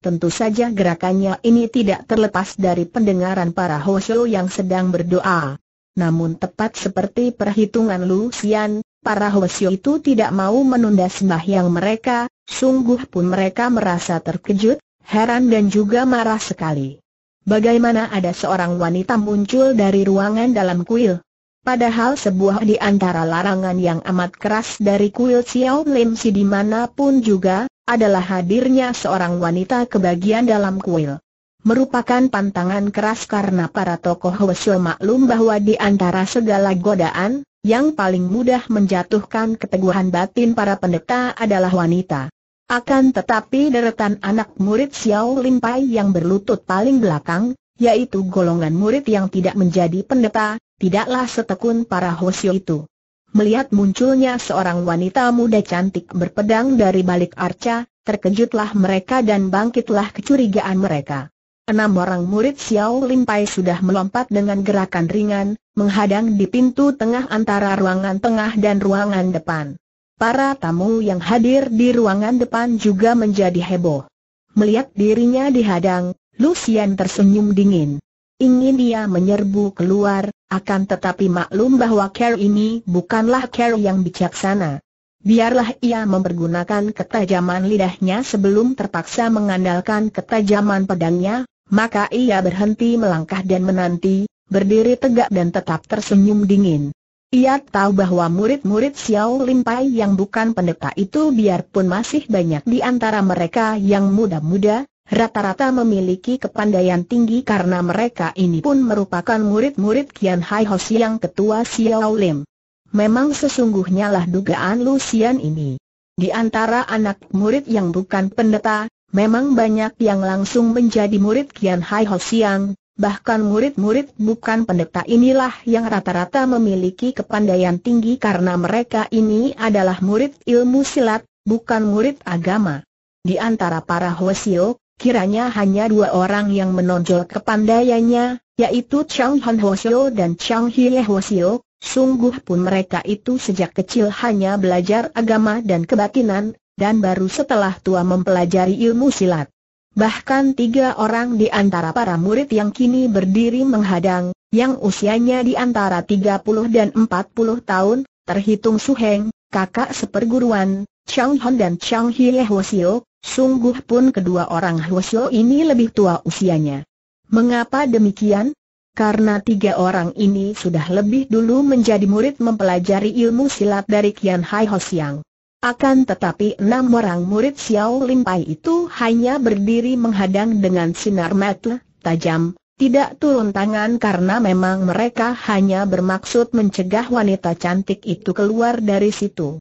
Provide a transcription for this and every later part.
Tentu saja gerakannya ini tidak terlepas dari pendengaran para Hosho yang sedang berdoa. Namun tepat seperti perhitungan Lucian, para Hosho itu tidak mau menunda sembahyang mereka, sungguh pun mereka merasa terkejut, heran dan juga marah sekali. Bagaimana ada seorang wanita muncul dari ruangan dalam kuil? Padahal sebuah di antara larangan yang amat keras dari kuil Xiao Lim si dimanapun juga, adalah hadirnya seorang wanita kebagian dalam kuil. Merupakan pantangan keras karena para tokoh Hwesyo maklum bahwa di antara segala godaan, yang paling mudah menjatuhkan keteguhan batin para pendeta adalah wanita. Akan tetapi deretan anak murid Xiao Limpai yang berlutut paling belakang, yaitu golongan murid yang tidak menjadi pendeta, tidaklah setekun para Hwesyo itu. Melihat munculnya seorang wanita muda cantik berpedang dari balik arca, terkejutlah mereka dan bangkitlah kecurigaan mereka. Enam orang murid Xiao Limpai sudah melompat dengan gerakan ringan, menghadang di pintu tengah antara ruangan tengah dan ruangan depan. Para tamu yang hadir di ruangan depan juga menjadi heboh. Melihat dirinya dihadang, Lucian tersenyum dingin ingin dia menyerbu keluar, akan tetapi maklum bahwa Kerr ini bukanlah Kerr yang bijaksana. Biarlah ia mempergunakan ketajaman lidahnya sebelum terpaksa mengandalkan ketajaman pedangnya, maka ia berhenti melangkah dan menanti, berdiri tegak dan tetap tersenyum dingin. Ia tahu bahwa murid-murid Xiao Limpai yang bukan pendeta itu biarpun masih banyak di antara mereka yang muda-muda, rata-rata memiliki kepandaian tinggi karena mereka ini pun merupakan murid-murid Kian Hai Ho yang ketua Xiao Lim. Memang sesungguhnya lah dugaan Lucian ini. Di antara anak murid yang bukan pendeta, memang banyak yang langsung menjadi murid Kian Hai Hosiang, bahkan murid-murid bukan pendeta inilah yang rata-rata memiliki kepandaian tinggi karena mereka ini adalah murid ilmu silat, bukan murid agama. Di antara para Hosio, kiranya hanya dua orang yang menonjol kepandaiannya, yaitu Chang Han Hosio dan Chang Hie Hosio, sungguh pun mereka itu sejak kecil hanya belajar agama dan kebatinan, dan baru setelah tua mempelajari ilmu silat. Bahkan tiga orang di antara para murid yang kini berdiri menghadang, yang usianya di antara 30 dan 40 tahun, terhitung Suheng, kakak seperguruan, Chang Hon dan Chang Hie Hwasio, sungguh pun kedua orang Hwasio ini lebih tua usianya. Mengapa demikian? Karena tiga orang ini sudah lebih dulu menjadi murid mempelajari ilmu silat dari Kian Hai Ho Akan tetapi enam orang murid Xiao Lim Pai itu hanya berdiri menghadang dengan sinar mata tajam, tidak turun tangan karena memang mereka hanya bermaksud mencegah wanita cantik itu keluar dari situ.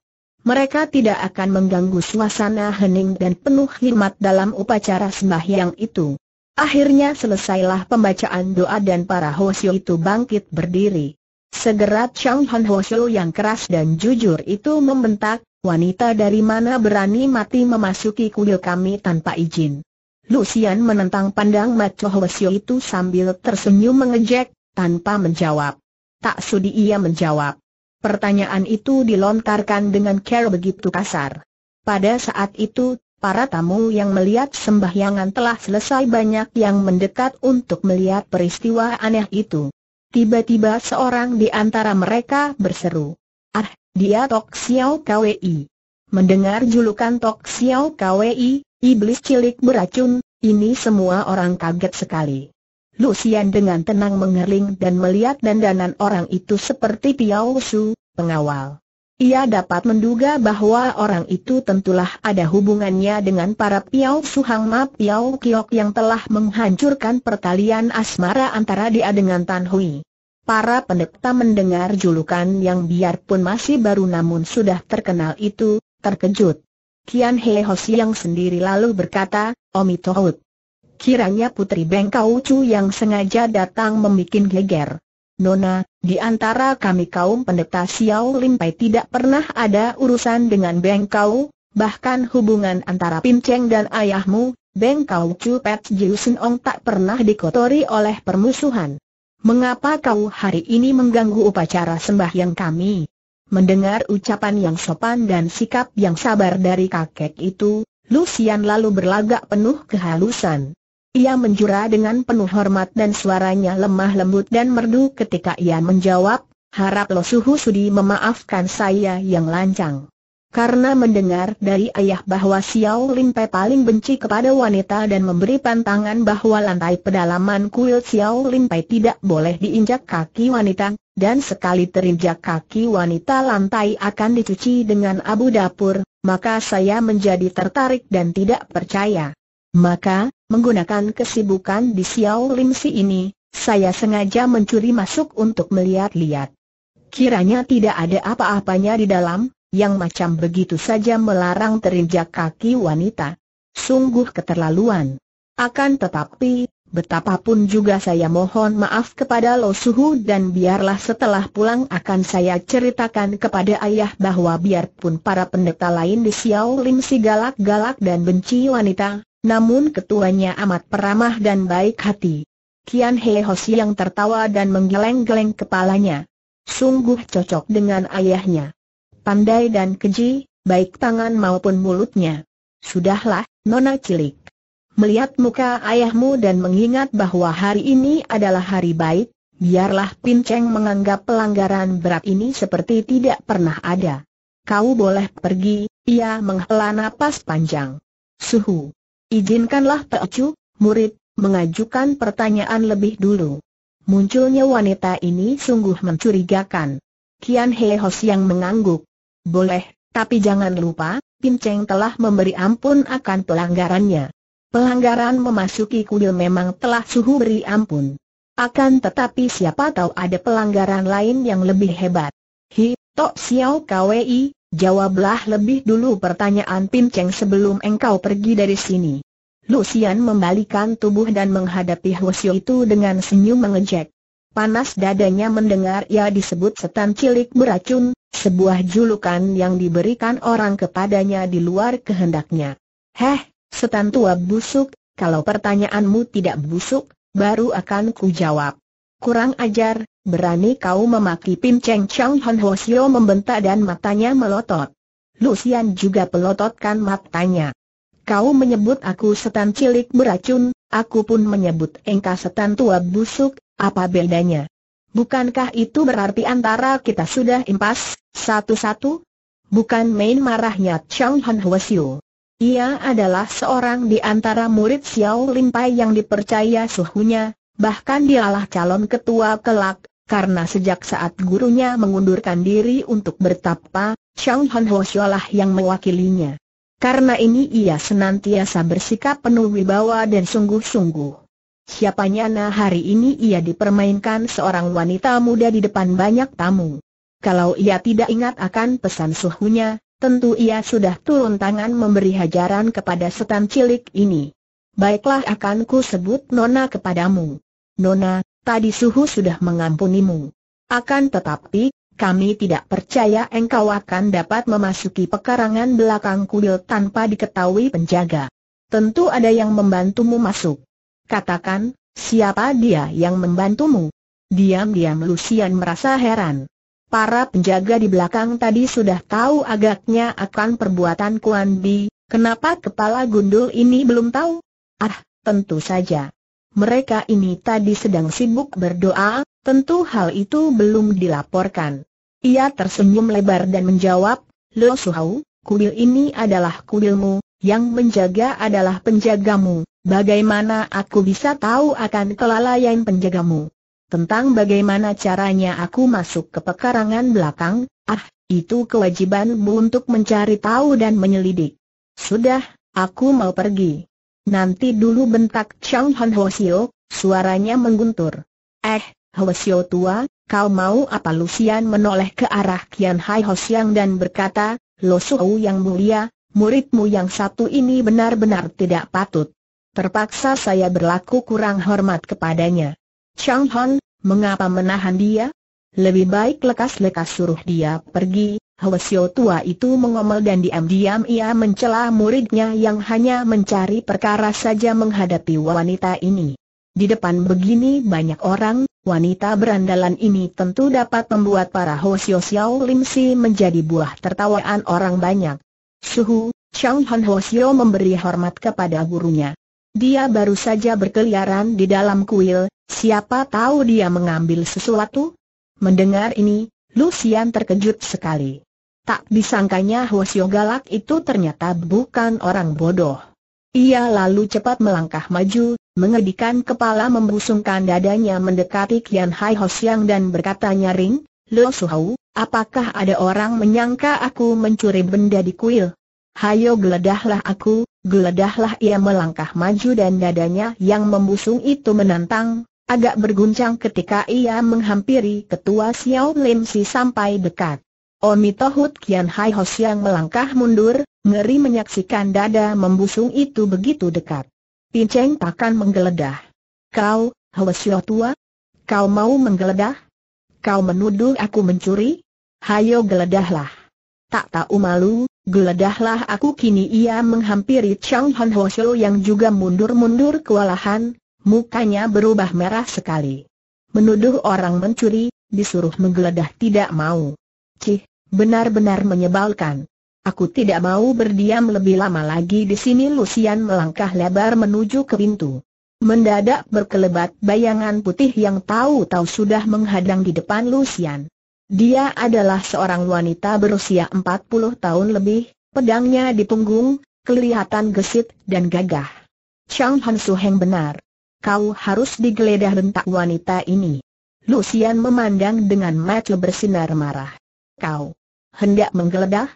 Mereka tidak akan mengganggu suasana hening dan penuh hikmat dalam upacara sembahyang itu. Akhirnya selesailah pembacaan doa dan para Hosyo itu bangkit berdiri. Segera Chang Han Hosyo yang keras dan jujur itu membentak, wanita dari mana berani mati memasuki kuil kami tanpa izin. Lucian menentang pandang Macho Hosyo itu sambil tersenyum mengejek, tanpa menjawab. Tak sudi ia menjawab. Pertanyaan itu dilontarkan dengan cara begitu kasar. Pada saat itu, para tamu yang melihat sembahyangan telah selesai banyak yang mendekat untuk melihat peristiwa aneh itu. Tiba-tiba seorang di antara mereka berseru, Ah, dia Tok Xiao Kwei. Mendengar julukan Tok Xiao Kwei, iblis cilik beracun, ini semua orang kaget sekali. Lucian dengan tenang mengerling dan melihat dandanan orang itu seperti Piao Su, pengawal. Ia dapat menduga bahwa orang itu tentulah ada hubungannya dengan para Piao Su Hang Ma Piao Kiok yang telah menghancurkan pertalian asmara antara dia dengan Tan Hui. Para pendeta mendengar julukan yang biarpun masih baru namun sudah terkenal itu, terkejut. Kian He Hosi yang sendiri lalu berkata, Omi Tohut kiranya Putri Bengkau Chu yang sengaja datang membuat geger. Nona, di antara kami kaum pendeta Xiao Limpai tidak pernah ada urusan dengan Bengkau, bahkan hubungan antara Pinceng dan ayahmu, Bengkau Chu Pet Jiusen Ong tak pernah dikotori oleh permusuhan. Mengapa kau hari ini mengganggu upacara sembahyang kami? Mendengar ucapan yang sopan dan sikap yang sabar dari kakek itu, Lucian lalu berlagak penuh kehalusan. Ia menjura dengan penuh hormat dan suaranya lemah lembut dan merdu ketika ia menjawab, harap Lo Suhu Sudi memaafkan saya yang lancang. Karena mendengar dari ayah bahwa Xiao Lin Pei paling benci kepada wanita dan memberi pantangan bahwa lantai pedalaman kuil Xiao Lin Pei tidak boleh diinjak kaki wanita, dan sekali terinjak kaki wanita lantai akan dicuci dengan abu dapur, maka saya menjadi tertarik dan tidak percaya. Maka, menggunakan kesibukan di Xiao Lim Si ini, saya sengaja mencuri masuk untuk melihat-lihat. Kiranya tidak ada apa-apanya di dalam, yang macam begitu saja melarang terinjak kaki wanita. Sungguh keterlaluan. Akan tetapi, betapapun juga saya mohon maaf kepada Lo Suhu dan biarlah setelah pulang akan saya ceritakan kepada ayah bahwa biarpun para pendeta lain di Xiao Lim si galak-galak dan benci wanita, namun ketuanya amat peramah dan baik hati. Kian Hei yang tertawa dan menggeleng-geleng kepalanya. Sungguh cocok dengan ayahnya. Pandai dan keji, baik tangan maupun mulutnya. Sudahlah, Nona Cilik. Melihat muka ayahmu dan mengingat bahwa hari ini adalah hari baik, biarlah Pinceng menganggap pelanggaran berat ini seperti tidak pernah ada. Kau boleh pergi, ia menghela napas panjang. Suhu. Izinkanlah Pecu, murid, mengajukan pertanyaan lebih dulu. Munculnya wanita ini sungguh mencurigakan. Kian Hehos yang mengangguk. Boleh, tapi jangan lupa, Pinceng telah memberi ampun akan pelanggarannya. Pelanggaran memasuki kuil memang telah suhu beri ampun. Akan tetapi siapa tahu ada pelanggaran lain yang lebih hebat. Hi, Tok Xiao Kwei, Jawablah lebih dulu pertanyaan Pin Cheng sebelum engkau pergi dari sini. Lucian membalikan tubuh dan menghadapi Hwasyo itu dengan senyum mengejek. Panas dadanya mendengar ia disebut setan cilik beracun, sebuah julukan yang diberikan orang kepadanya di luar kehendaknya. Heh, setan tua busuk, kalau pertanyaanmu tidak busuk, baru akan ku jawab. Kurang ajar, berani kau memaki Pim Cheng Chang Hon Ho Sio membentak dan matanya melotot. Lucian juga pelototkan matanya. Kau menyebut aku setan cilik beracun, aku pun menyebut engkau setan tua busuk, apa bedanya? Bukankah itu berarti antara kita sudah impas, satu-satu? Bukan main marahnya Chang Han Hwasyu. Ia adalah seorang di antara murid Xiao Limpai yang dipercaya suhunya, Bahkan dialah calon ketua kelak, karena sejak saat gurunya mengundurkan diri untuk bertapa, Chang Han Ho lah yang mewakilinya. Karena ini ia senantiasa bersikap penuh wibawa dan sungguh-sungguh. Siapanya nah hari ini ia dipermainkan seorang wanita muda di depan banyak tamu. Kalau ia tidak ingat akan pesan suhunya, tentu ia sudah turun tangan memberi hajaran kepada setan cilik ini. Baiklah akan ku sebut nona kepadamu. Nona, tadi suhu sudah mengampunimu. Akan tetapi, kami tidak percaya engkau akan dapat memasuki pekarangan belakang kuil tanpa diketahui penjaga. Tentu ada yang membantumu masuk. Katakan, siapa dia yang membantumu? Diam-diam Lucian merasa heran. Para penjaga di belakang tadi sudah tahu agaknya akan perbuatan Kuan Bi, kenapa kepala gundul ini belum tahu? Ah, tentu saja mereka ini tadi sedang sibuk berdoa, tentu hal itu belum dilaporkan. Ia tersenyum lebar dan menjawab, Lo Suhau, kuil ini adalah kuilmu, yang menjaga adalah penjagamu, bagaimana aku bisa tahu akan kelalaian penjagamu? Tentang bagaimana caranya aku masuk ke pekarangan belakang, ah, itu kewajibanmu untuk mencari tahu dan menyelidik. Sudah, aku mau pergi. Nanti dulu bentak Chang Han Sio, suaranya mengguntur. Eh, Sio tua, kau mau apa Lucian menoleh ke arah Kian Hai Siang dan berkata, Lo Suhu yang mulia, muridmu yang satu ini benar-benar tidak patut. Terpaksa saya berlaku kurang hormat kepadanya. Chang Hon, mengapa menahan dia? Lebih baik lekas-lekas suruh dia pergi, Hwasyo tua itu mengomel dan diam-diam ia mencela muridnya yang hanya mencari perkara saja menghadapi wanita ini. Di depan begini banyak orang, wanita berandalan ini tentu dapat membuat para Hwasyo Xiao Lim menjadi buah tertawaan orang banyak. Suhu, Chang Han Hwasyo memberi hormat kepada gurunya. Dia baru saja berkeliaran di dalam kuil, siapa tahu dia mengambil sesuatu? Mendengar ini, Lucian terkejut sekali. Tak disangkanya Hwasyo Galak itu ternyata bukan orang bodoh. Ia lalu cepat melangkah maju, mengedikan kepala membusungkan dadanya mendekati Kian Hai Hosiang dan berkata nyaring, Lo Suhau, apakah ada orang menyangka aku mencuri benda di kuil? Hayo geledahlah aku, geledahlah ia melangkah maju dan dadanya yang membusung itu menantang, agak berguncang ketika ia menghampiri ketua Xiao Lim Si sampai dekat. Omi Tohut Kian Hai Hos yang melangkah mundur, ngeri menyaksikan dada membusung itu begitu dekat. Pinceng takkan menggeledah. Kau, Hwasyo tua? Kau mau menggeledah? Kau menuduh aku mencuri? Hayo geledahlah. Tak tahu malu, geledahlah aku kini ia menghampiri Chang Han Hwasyo yang juga mundur-mundur kewalahan, mukanya berubah merah sekali. Menuduh orang mencuri, disuruh menggeledah tidak mau. Cih, Benar-benar menyebalkan. Aku tidak mau berdiam lebih lama lagi di sini Lucian melangkah lebar menuju ke pintu. Mendadak berkelebat bayangan putih yang tahu-tahu sudah menghadang di depan Lucian. Dia adalah seorang wanita berusia 40 tahun lebih, pedangnya di punggung, kelihatan gesit dan gagah. Chang Han Su Heng benar. Kau harus digeledah bentak wanita ini. Lucian memandang dengan mata bersinar marah. Kau hendak menggeledah?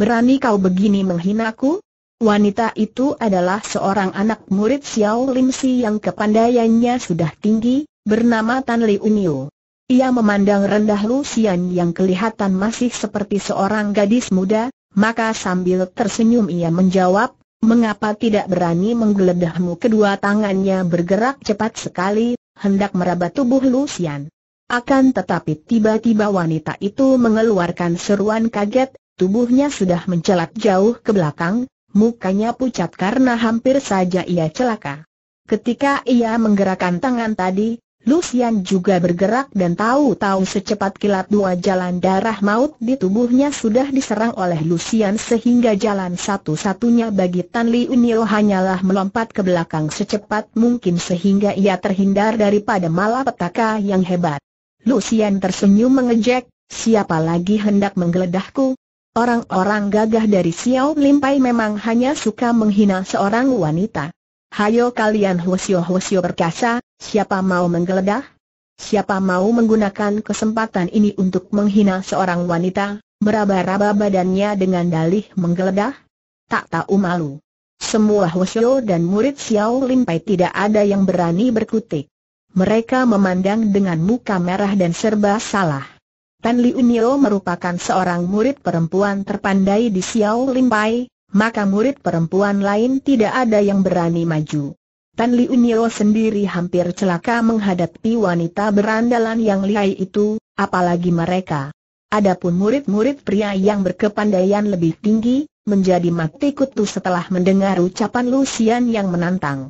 Berani kau begini menghinaku? Wanita itu adalah seorang anak murid Xiao Lim Si yang kepandaiannya sudah tinggi, bernama Tan Li Unyu. Ia memandang rendah Lu Xian yang kelihatan masih seperti seorang gadis muda, maka sambil tersenyum ia menjawab, mengapa tidak berani menggeledahmu kedua tangannya bergerak cepat sekali, hendak meraba tubuh Lu Xian. Akan tetapi tiba-tiba wanita itu mengeluarkan seruan kaget, tubuhnya sudah mencelat jauh ke belakang, mukanya pucat karena hampir saja ia celaka. Ketika ia menggerakkan tangan tadi, Lucian juga bergerak dan tahu-tahu secepat kilat dua jalan darah maut di tubuhnya sudah diserang oleh Lucian sehingga jalan satu-satunya bagi Tan Li Unio hanyalah melompat ke belakang secepat mungkin sehingga ia terhindar daripada malapetaka yang hebat. Lucian tersenyum mengejek, siapa lagi hendak menggeledahku? Orang-orang gagah dari Xiao Limpai memang hanya suka menghina seorang wanita. Hayo kalian husio-husio perkasa, siapa mau menggeledah? Siapa mau menggunakan kesempatan ini untuk menghina seorang wanita, meraba-raba badannya dengan dalih menggeledah? Tak tahu malu. Semua Hwasyo dan murid Xiao Limpai tidak ada yang berani berkutik. Mereka memandang dengan muka merah dan serba salah. Tan Li Unio merupakan seorang murid perempuan terpandai di Xiao Limpai, maka murid perempuan lain tidak ada yang berani maju. Tan Li Unio sendiri hampir celaka menghadapi wanita berandalan yang lihai itu, apalagi mereka. Adapun murid-murid pria yang berkepandaian lebih tinggi, menjadi mati kutu setelah mendengar ucapan Lucian yang menantang.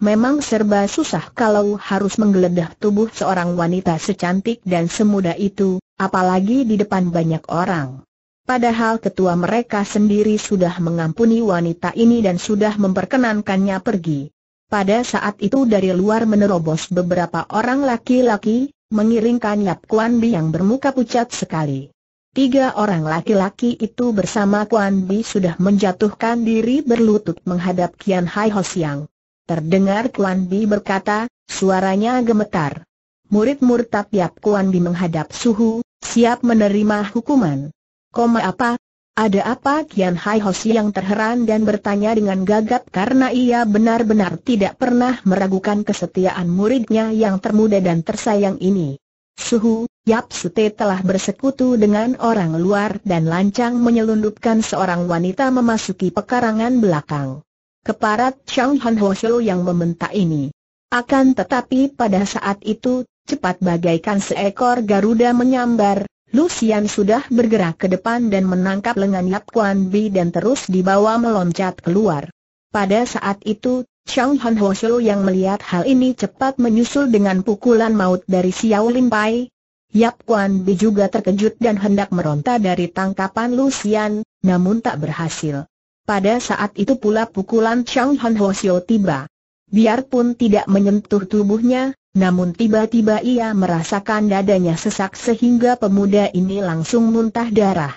Memang serba susah kalau harus menggeledah tubuh seorang wanita secantik dan semuda itu, apalagi di depan banyak orang. Padahal ketua mereka sendiri sudah mengampuni wanita ini dan sudah memperkenankannya pergi. Pada saat itu dari luar menerobos beberapa orang laki-laki, mengiringkan Yap Kuan Bi yang bermuka pucat sekali. Tiga orang laki-laki itu bersama Kuan Bi sudah menjatuhkan diri berlutut menghadap Kian Hai Ho Siang. Terdengar Kuan Bi berkata, suaranya gemetar. Murid murtad tiap Kuan Bi menghadap suhu, siap menerima hukuman. Koma apa? Ada apa Kian Hai Hoshi yang terheran dan bertanya dengan gagap karena ia benar-benar tidak pernah meragukan kesetiaan muridnya yang termuda dan tersayang ini. Suhu, Yap Sute telah bersekutu dengan orang luar dan lancang menyelundupkan seorang wanita memasuki pekarangan belakang keparat Chang Han Ho Shou yang membentak ini. Akan tetapi pada saat itu, cepat bagaikan seekor Garuda menyambar, Lucian sudah bergerak ke depan dan menangkap lengan Yap Kuan Bi dan terus dibawa meloncat keluar. Pada saat itu, Chang Han Ho yang melihat hal ini cepat menyusul dengan pukulan maut dari Xiao Lin Pai, Yap Kuan Bi juga terkejut dan hendak meronta dari tangkapan Lucian, namun tak berhasil. Pada saat itu pula pukulan Chang Han Hosio tiba. Biarpun tidak menyentuh tubuhnya, namun tiba-tiba ia merasakan dadanya sesak sehingga pemuda ini langsung muntah darah.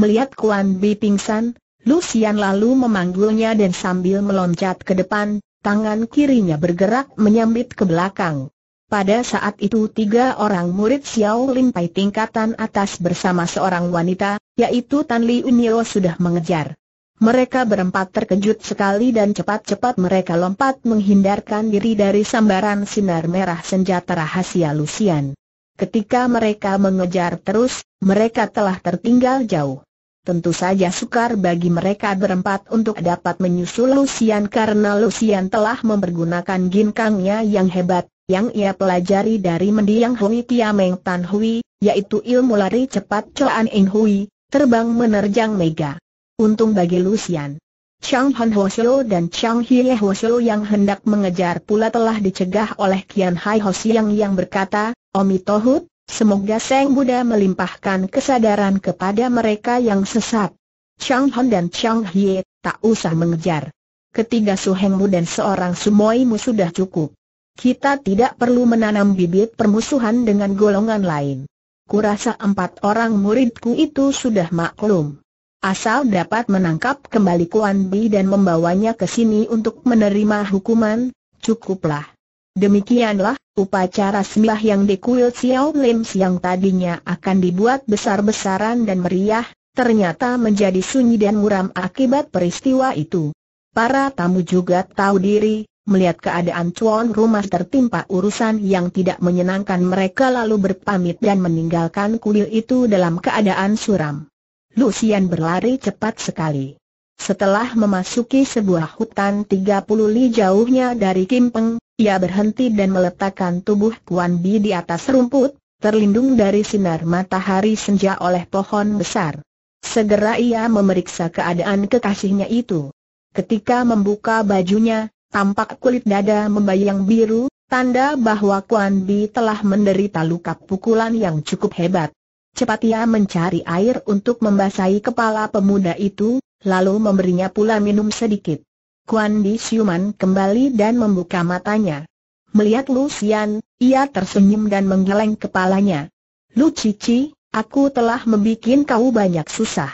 Melihat Kuan Bi pingsan, Lucian lalu memanggulnya dan sambil meloncat ke depan, tangan kirinya bergerak menyambit ke belakang. Pada saat itu tiga orang murid Xiao Lin Pai tingkatan atas bersama seorang wanita, yaitu Tan Li Unio sudah mengejar. Mereka berempat terkejut sekali dan cepat-cepat mereka lompat menghindarkan diri dari sambaran sinar merah senjata rahasia Lucian. Ketika mereka mengejar terus, mereka telah tertinggal jauh. Tentu saja sukar bagi mereka berempat untuk dapat menyusul Lucian karena Lucian telah mempergunakan ginkangnya yang hebat, yang ia pelajari dari mendiang Hui Tiameng Tan Hui, yaitu ilmu lari cepat Choan In Hui, terbang menerjang Mega. Untung bagi Lucian. Chang Han Hoshio dan Chang Hie Hoseo yang hendak mengejar pula telah dicegah oleh Kian Hai Siang yang berkata, Omi Tohut, semoga Seng Buddha melimpahkan kesadaran kepada mereka yang sesat. Chang Han dan Chang Hie tak usah mengejar. Ketiga Su suhengmu dan seorang sumoimu sudah cukup. Kita tidak perlu menanam bibit permusuhan dengan golongan lain. Kurasa empat orang muridku itu sudah maklum. Asal dapat menangkap kembali Kuan Bi dan membawanya ke sini untuk menerima hukuman, cukuplah. Demikianlah, upacara sembah yang di kuil Xiao Lim yang tadinya akan dibuat besar-besaran dan meriah, ternyata menjadi sunyi dan muram akibat peristiwa itu. Para tamu juga tahu diri, melihat keadaan cuan rumah tertimpa urusan yang tidak menyenangkan mereka lalu berpamit dan meninggalkan kuil itu dalam keadaan suram. Lucian berlari cepat sekali. Setelah memasuki sebuah hutan 30 li jauhnya dari Kimpeng, ia berhenti dan meletakkan tubuh Kuan Bi di atas rumput, terlindung dari sinar matahari senja oleh pohon besar. Segera ia memeriksa keadaan kekasihnya itu. Ketika membuka bajunya, tampak kulit dada membayang biru, tanda bahwa Kuan Bi telah menderita luka pukulan yang cukup hebat. Cepat ia mencari air untuk membasahi kepala pemuda itu, lalu memberinya pula minum sedikit. Kuan Di siuman kembali dan membuka matanya. Melihat Lu Xian, ia tersenyum dan menggeleng kepalanya. Lu Cici, aku telah membuat kau banyak susah.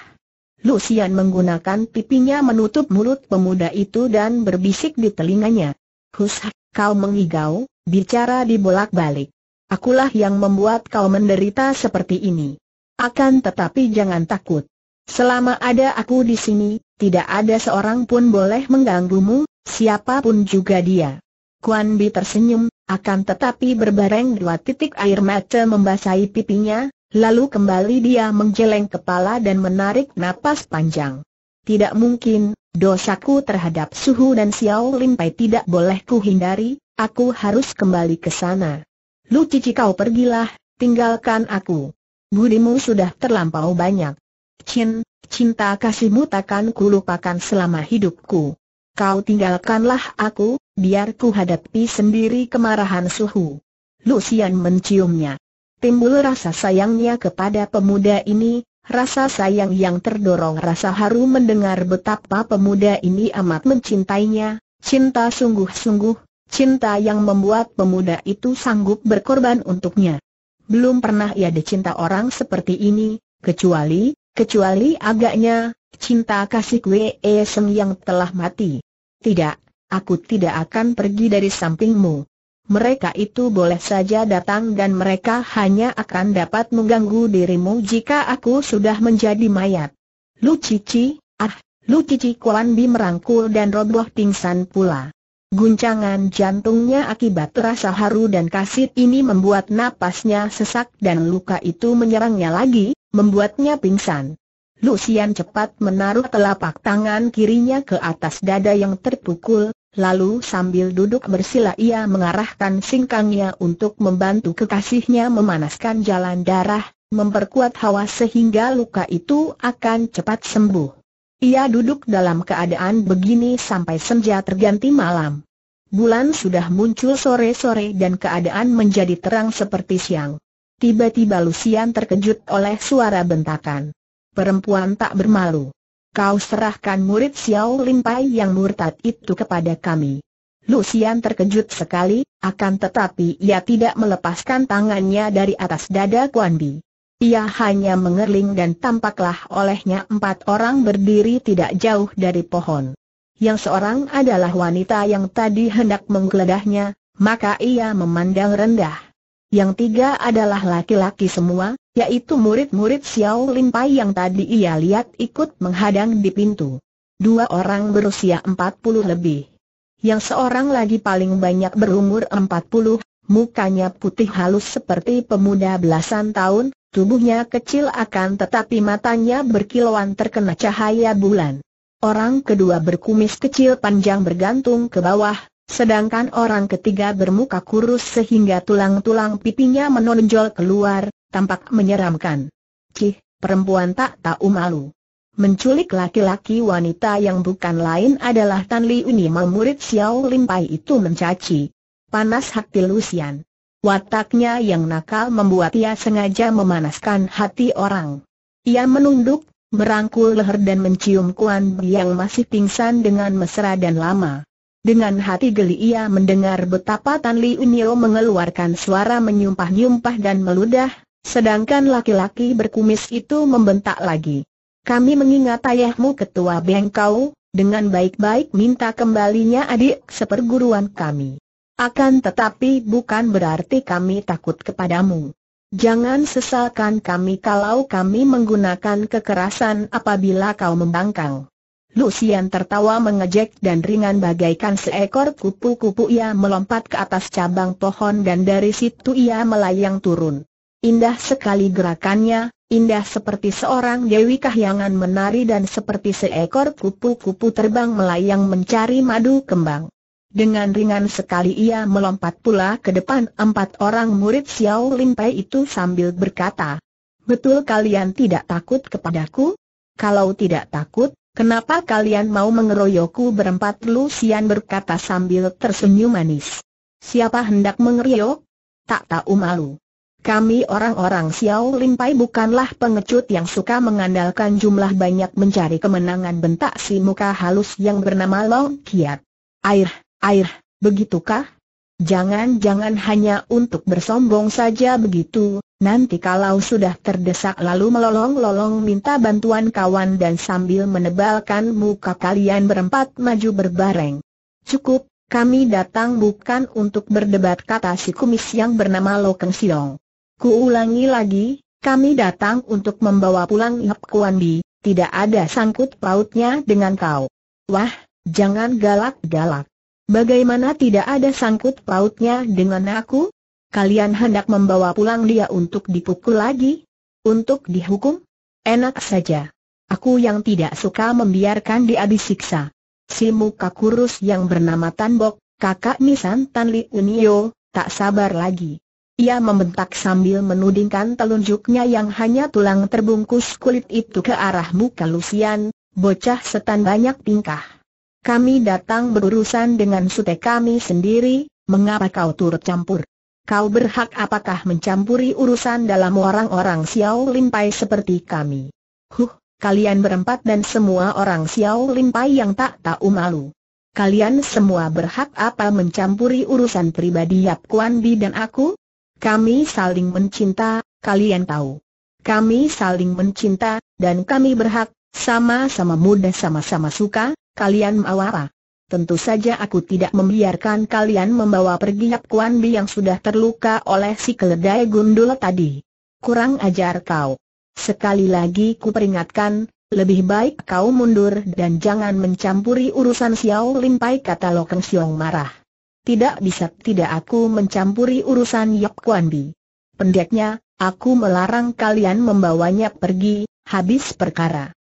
Lu Xian menggunakan pipinya menutup mulut pemuda itu dan berbisik di telinganya. Hus, kau mengigau, bicara di bolak balik Akulah yang membuat kau menderita seperti ini. Akan tetapi jangan takut. Selama ada aku di sini, tidak ada seorang pun boleh mengganggumu, siapapun juga dia. Kuan Bi tersenyum, akan tetapi berbareng dua titik air mata membasahi pipinya, lalu kembali dia menggeleng kepala dan menarik napas panjang. Tidak mungkin, dosaku terhadap Suhu dan Xiao Pai tidak boleh kuhindari, aku harus kembali ke sana. Lu cici kau pergilah, tinggalkan aku. Budimu sudah terlampau banyak. Cin, cinta kasihmu takkan kulupakan selama hidupku. Kau tinggalkanlah aku, biar ku hadapi sendiri kemarahan suhu. Lu Lucian menciumnya. Timbul rasa sayangnya kepada pemuda ini, rasa sayang yang terdorong rasa haru mendengar betapa pemuda ini amat mencintainya, cinta sungguh-sungguh, Cinta yang membuat pemuda itu sanggup berkorban untuknya. Belum pernah ia dicinta orang seperti ini, kecuali, kecuali agaknya, cinta kasih Kwe Seng yang telah mati. Tidak, aku tidak akan pergi dari sampingmu. Mereka itu boleh saja datang dan mereka hanya akan dapat mengganggu dirimu jika aku sudah menjadi mayat. Lu Cici, ah, Lu Cici Kuan Bi merangkul dan roboh pingsan pula. Guncangan jantungnya akibat rasa haru dan kasih ini membuat napasnya sesak dan luka itu menyerangnya lagi, membuatnya pingsan. Lucian cepat menaruh telapak tangan kirinya ke atas dada yang terpukul, lalu sambil duduk bersila ia mengarahkan singkangnya untuk membantu kekasihnya memanaskan jalan darah, memperkuat hawa sehingga luka itu akan cepat sembuh. Ia duduk dalam keadaan begini sampai senja terganti malam. Bulan sudah muncul sore-sore dan keadaan menjadi terang seperti siang. Tiba-tiba Lucian terkejut oleh suara bentakan. Perempuan tak bermalu. Kau serahkan murid Xiao Limpai yang murtad itu kepada kami. Lucian terkejut sekali, akan tetapi ia tidak melepaskan tangannya dari atas dada Kuan Bi. Ia hanya mengerling dan tampaklah olehnya empat orang berdiri tidak jauh dari pohon. Yang seorang adalah wanita yang tadi hendak menggeledahnya, maka ia memandang rendah. Yang tiga adalah laki-laki semua, yaitu murid-murid Xiao Lin Pai yang tadi ia lihat ikut menghadang di pintu. Dua orang berusia empat puluh lebih. Yang seorang lagi paling banyak berumur empat puluh, mukanya putih halus seperti pemuda belasan tahun, Tubuhnya kecil akan tetapi matanya berkilauan terkena cahaya bulan. Orang kedua berkumis kecil panjang bergantung ke bawah, sedangkan orang ketiga bermuka kurus sehingga tulang-tulang pipinya menonjol keluar, tampak menyeramkan. Cih, perempuan tak tahu malu. Menculik laki-laki wanita yang bukan lain adalah Tan Li Uni murid Xiao Limpai itu mencaci. Panas hati Lusian. Wataknya yang nakal membuat ia sengaja memanaskan hati orang. Ia menunduk, merangkul leher dan mencium Kuan Bi yang masih pingsan dengan mesra dan lama. Dengan hati geli ia mendengar betapa Tan Li Unio mengeluarkan suara menyumpah-nyumpah dan meludah, sedangkan laki-laki berkumis itu membentak lagi. Kami mengingat ayahmu ketua bengkau, dengan baik-baik minta kembalinya adik seperguruan kami. Akan tetapi bukan berarti kami takut kepadamu. Jangan sesalkan kami kalau kami menggunakan kekerasan apabila kau membangkang. Lucian tertawa mengejek dan ringan bagaikan seekor kupu-kupu ia melompat ke atas cabang pohon dan dari situ ia melayang turun. Indah sekali gerakannya, indah seperti seorang dewi kahyangan menari dan seperti seekor kupu-kupu terbang melayang mencari madu kembang. Dengan ringan sekali ia melompat pula ke depan empat orang murid Xiao Lin Pai itu sambil berkata, Betul kalian tidak takut kepadaku? Kalau tidak takut, kenapa kalian mau mengeroyokku berempat Lu Lucian berkata sambil tersenyum manis. Siapa hendak mengeroyok? Tak tahu malu. Kami orang-orang Xiao Lin Pai bukanlah pengecut yang suka mengandalkan jumlah banyak mencari kemenangan bentak si muka halus yang bernama Long Kiat. Air, Air, begitukah? Jangan-jangan hanya untuk bersombong saja begitu, nanti kalau sudah terdesak lalu melolong-lolong minta bantuan kawan dan sambil menebalkan muka kalian berempat maju berbareng. Cukup, kami datang bukan untuk berdebat kata si kumis yang bernama Lo Keng Siong. Kuulangi lagi, kami datang untuk membawa pulang Yap Kuan Bi, tidak ada sangkut pautnya dengan kau. Wah, jangan galak-galak. Bagaimana tidak ada sangkut pautnya dengan aku? Kalian hendak membawa pulang dia untuk dipukul lagi? Untuk dihukum? Enak saja. Aku yang tidak suka membiarkan dia disiksa. Si muka kurus yang bernama Tanbok, kakak Nisan Tan Unio, tak sabar lagi. Ia membentak sambil menudingkan telunjuknya yang hanya tulang terbungkus kulit itu ke arah muka Lusian, bocah setan banyak tingkah. Kami datang berurusan dengan sute kami sendiri, mengapa kau turut campur? Kau berhak apakah mencampuri urusan dalam orang-orang Xiao Limpai seperti kami? Huh, kalian berempat dan semua orang Xiao Limpai yang tak tahu malu. Kalian semua berhak apa mencampuri urusan pribadi Yap Kuan Bi dan aku? Kami saling mencinta, kalian tahu. Kami saling mencinta, dan kami berhak, sama-sama muda sama-sama suka, kalian mawara. Tentu saja aku tidak membiarkan kalian membawa pergi Yap Kuan Bi yang sudah terluka oleh si keledai gundul tadi. Kurang ajar kau. Sekali lagi ku peringatkan, lebih baik kau mundur dan jangan mencampuri urusan Xiao Lim Pai. kata Lokeng Xiong marah. Tidak bisa tidak aku mencampuri urusan Yap Kuan Bi. Pendeknya, aku melarang kalian membawanya pergi, habis perkara.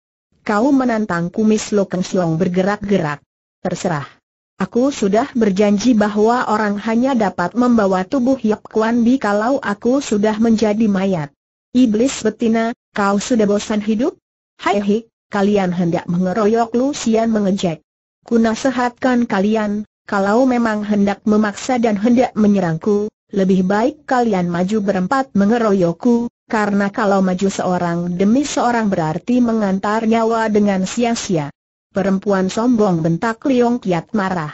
Kau menantang kumis Lo Keng Siong bergerak-gerak. Terserah. Aku sudah berjanji bahwa orang hanya dapat membawa tubuh Yap Kuan Bi kalau aku sudah menjadi mayat. Iblis betina, kau sudah bosan hidup? Hai hi, kalian hendak mengeroyok Lucian mengejek. nasihatkan kalian, kalau memang hendak memaksa dan hendak menyerangku, lebih baik kalian maju berempat mengeroyokku, karena kalau maju seorang demi seorang berarti mengantar nyawa dengan sia-sia. Perempuan sombong bentak Liong Kiat marah.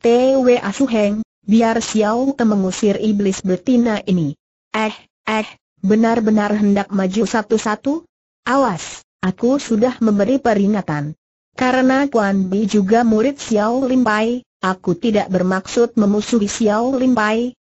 Twa Asuheng, biar Xiao Te mengusir iblis betina ini. Eh, eh, benar-benar hendak maju satu-satu? Awas, aku sudah memberi peringatan. Karena Kuan Bi juga murid Xiao Lim aku tidak bermaksud memusuhi Xiao Lim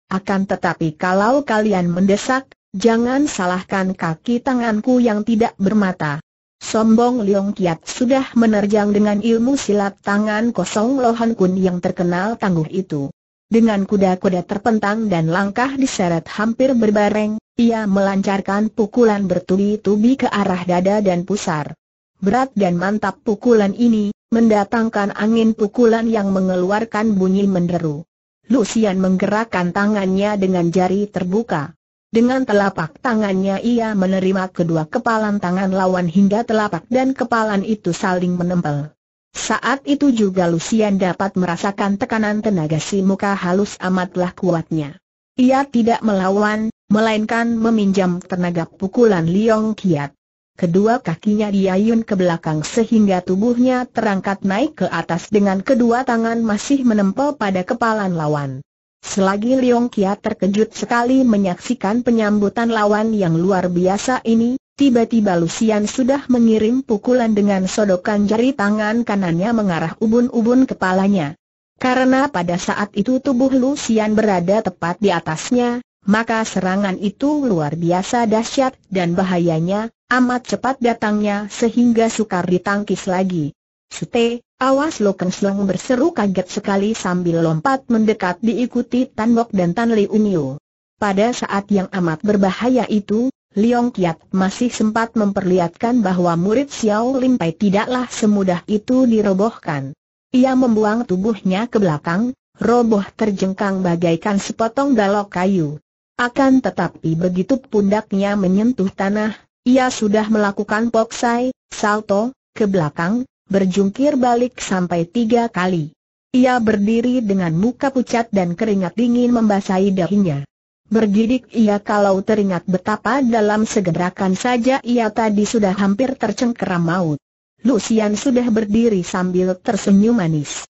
akan tetapi kalau kalian mendesak, Jangan salahkan kaki tanganku yang tidak bermata. Sombong Leong Kiat sudah menerjang dengan ilmu silat tangan kosong Lohan Kun yang terkenal tangguh itu. Dengan kuda-kuda terpentang dan langkah diseret hampir berbareng, ia melancarkan pukulan bertubi-tubi ke arah dada dan pusar. Berat dan mantap pukulan ini, mendatangkan angin pukulan yang mengeluarkan bunyi menderu. Lucian menggerakkan tangannya dengan jari terbuka. Dengan telapak tangannya ia menerima kedua kepalan tangan lawan hingga telapak dan kepalan itu saling menempel. Saat itu juga Lucian dapat merasakan tekanan tenaga si muka halus amatlah kuatnya. Ia tidak melawan, melainkan meminjam tenaga pukulan Liong Kiat. Kedua kakinya diayun ke belakang sehingga tubuhnya terangkat naik ke atas dengan kedua tangan masih menempel pada kepalan lawan. Selagi Liong Kia terkejut sekali menyaksikan penyambutan lawan yang luar biasa ini, tiba-tiba Lucian sudah mengirim pukulan dengan sodokan jari tangan kanannya mengarah ubun-ubun kepalanya. Karena pada saat itu tubuh Lucian berada tepat di atasnya, maka serangan itu luar biasa dahsyat dan bahayanya, amat cepat datangnya sehingga sukar ditangkis lagi. Sute, Awas Loken Sleng berseru kaget sekali sambil lompat mendekat diikuti Tan Bok dan Tan Liu Nio. Pada saat yang amat berbahaya itu, Liong Kiat masih sempat memperlihatkan bahwa murid Xiao Lim Pai tidaklah semudah itu dirobohkan. Ia membuang tubuhnya ke belakang, roboh terjengkang bagaikan sepotong balok kayu. Akan tetapi begitu pundaknya menyentuh tanah, ia sudah melakukan poksai, salto, ke belakang, berjungkir balik sampai tiga kali. Ia berdiri dengan muka pucat dan keringat dingin membasahi dahinya. Bergidik ia kalau teringat betapa dalam segerakan saja ia tadi sudah hampir tercengkeram maut. Lucian sudah berdiri sambil tersenyum manis.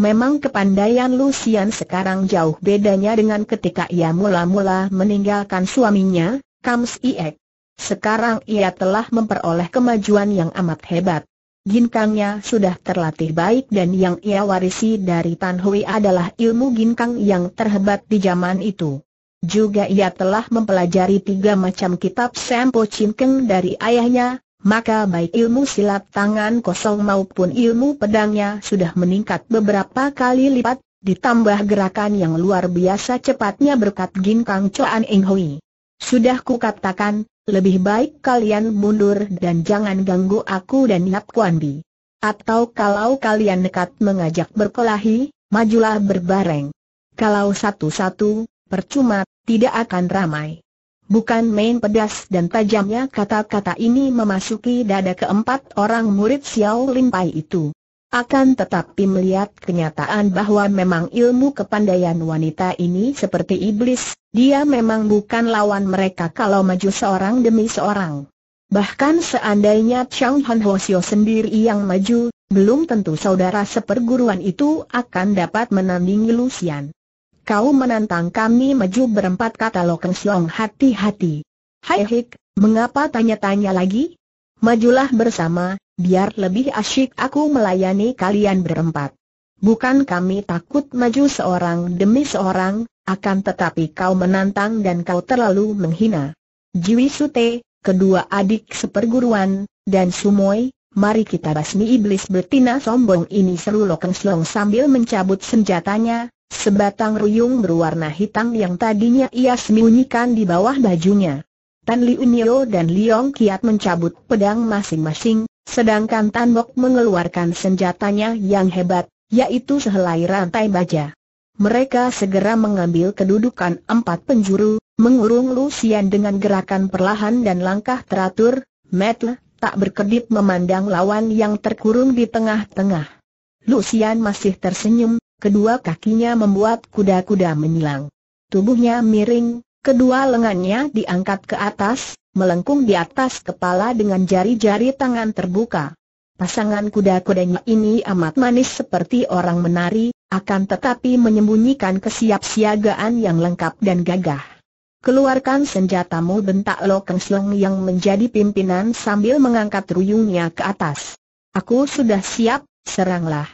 Memang kepandaian Lucian sekarang jauh bedanya dengan ketika ia mula-mula meninggalkan suaminya, Kams Iek. Sekarang ia telah memperoleh kemajuan yang amat hebat. Ginkangnya sudah terlatih baik dan yang ia warisi dari Tan Hui adalah ilmu ginkang yang terhebat di zaman itu. Juga ia telah mempelajari tiga macam kitab sempo Cinkeng dari ayahnya, maka baik ilmu silat tangan kosong maupun ilmu pedangnya sudah meningkat beberapa kali lipat, ditambah gerakan yang luar biasa cepatnya berkat Ginkang Chuan Eng Hui. Sudah kukatakan, lebih baik kalian mundur dan jangan ganggu aku dan Yap Kuan Bi. Atau kalau kalian nekat mengajak berkelahi, majulah berbareng. Kalau satu-satu, percuma, tidak akan ramai. Bukan main pedas dan tajamnya kata-kata ini memasuki dada keempat orang murid Xiao Pai itu. Akan tetapi melihat kenyataan bahwa memang ilmu kepandaian wanita ini seperti iblis, dia memang bukan lawan mereka kalau maju seorang demi seorang. Bahkan seandainya Chang Han Sio sendiri yang maju, belum tentu saudara seperguruan itu akan dapat menandingi Lucian. Kau menantang kami maju berempat kata Lokeng Siong hati-hati. Hai Hik, mengapa tanya-tanya lagi? Majulah bersama, biar lebih asyik aku melayani kalian berempat. Bukan kami takut maju seorang demi seorang, akan tetapi kau menantang dan kau terlalu menghina. Jiwi Sute, kedua adik seperguruan, dan Sumoi, mari kita basmi iblis betina sombong ini seru Lokeng Slong sambil mencabut senjatanya, sebatang ruyung berwarna hitam yang tadinya ia sembunyikan di bawah bajunya. Tan Liunio dan Liong Kiat mencabut pedang masing-masing, Sedangkan Tan mengeluarkan senjatanya yang hebat, yaitu sehelai rantai baja. Mereka segera mengambil kedudukan empat penjuru, mengurung Lucian dengan gerakan perlahan dan langkah teratur, Matt tak berkedip memandang lawan yang terkurung di tengah-tengah. Lucian masih tersenyum, kedua kakinya membuat kuda-kuda menyilang. Tubuhnya miring, kedua lengannya diangkat ke atas, melengkung di atas kepala dengan jari-jari tangan terbuka. Pasangan kuda-kudanya ini amat manis seperti orang menari, akan tetapi menyembunyikan kesiapsiagaan yang lengkap dan gagah. Keluarkan senjatamu bentak Lo Siong yang menjadi pimpinan sambil mengangkat ruyungnya ke atas. Aku sudah siap, seranglah.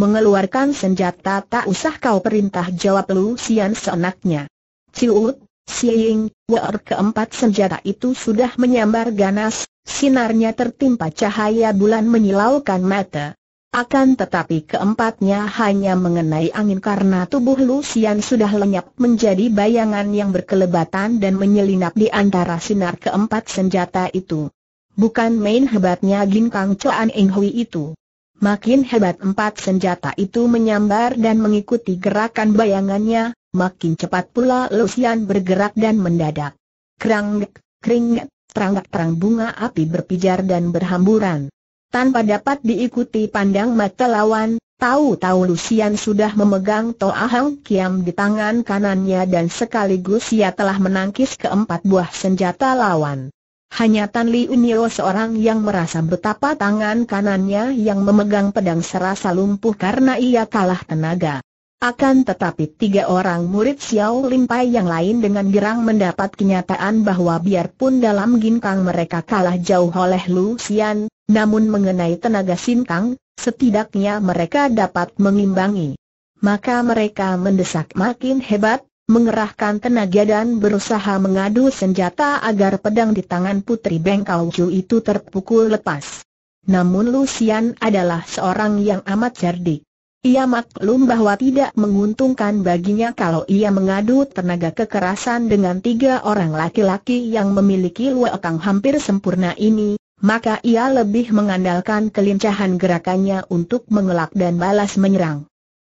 Mengeluarkan senjata tak usah kau perintah jawab Lu Sian seenaknya. Ciut, Siing, war keempat senjata itu sudah menyambar ganas, sinarnya tertimpa cahaya bulan menyilaukan mata. Akan tetapi keempatnya hanya mengenai angin karena tubuh Lucian sudah lenyap menjadi bayangan yang berkelebatan dan menyelinap di antara sinar keempat senjata itu. Bukan main hebatnya Ginkang Chuan Eng Hui itu. Makin hebat empat senjata itu menyambar dan mengikuti gerakan bayangannya, makin cepat pula Lucian bergerak dan mendadak. Kerang, kering, terangkat terang bunga api berpijar dan berhamburan. Tanpa dapat diikuti pandang mata lawan, tahu-tahu Lucian sudah memegang Toa Hang Kiam di tangan kanannya dan sekaligus ia telah menangkis keempat buah senjata lawan. Hanya Tan Liunio seorang yang merasa betapa tangan kanannya yang memegang pedang serasa lumpuh karena ia kalah tenaga. Akan tetapi tiga orang murid Xiao Limpai yang lain dengan girang mendapat kenyataan bahwa biarpun dalam ginkang mereka kalah jauh oleh Lu Xian, namun mengenai tenaga sinkang, setidaknya mereka dapat mengimbangi. Maka mereka mendesak makin hebat, mengerahkan tenaga dan berusaha mengadu senjata agar pedang di tangan Putri Bengkau Chu itu terpukul lepas. Namun Lucian adalah seorang yang amat cerdik. Ia maklum bahwa tidak menguntungkan baginya kalau ia mengadu tenaga kekerasan dengan tiga orang laki-laki yang memiliki luakang hampir sempurna ini, maka ia lebih mengandalkan kelincahan gerakannya untuk mengelak dan balas menyerang.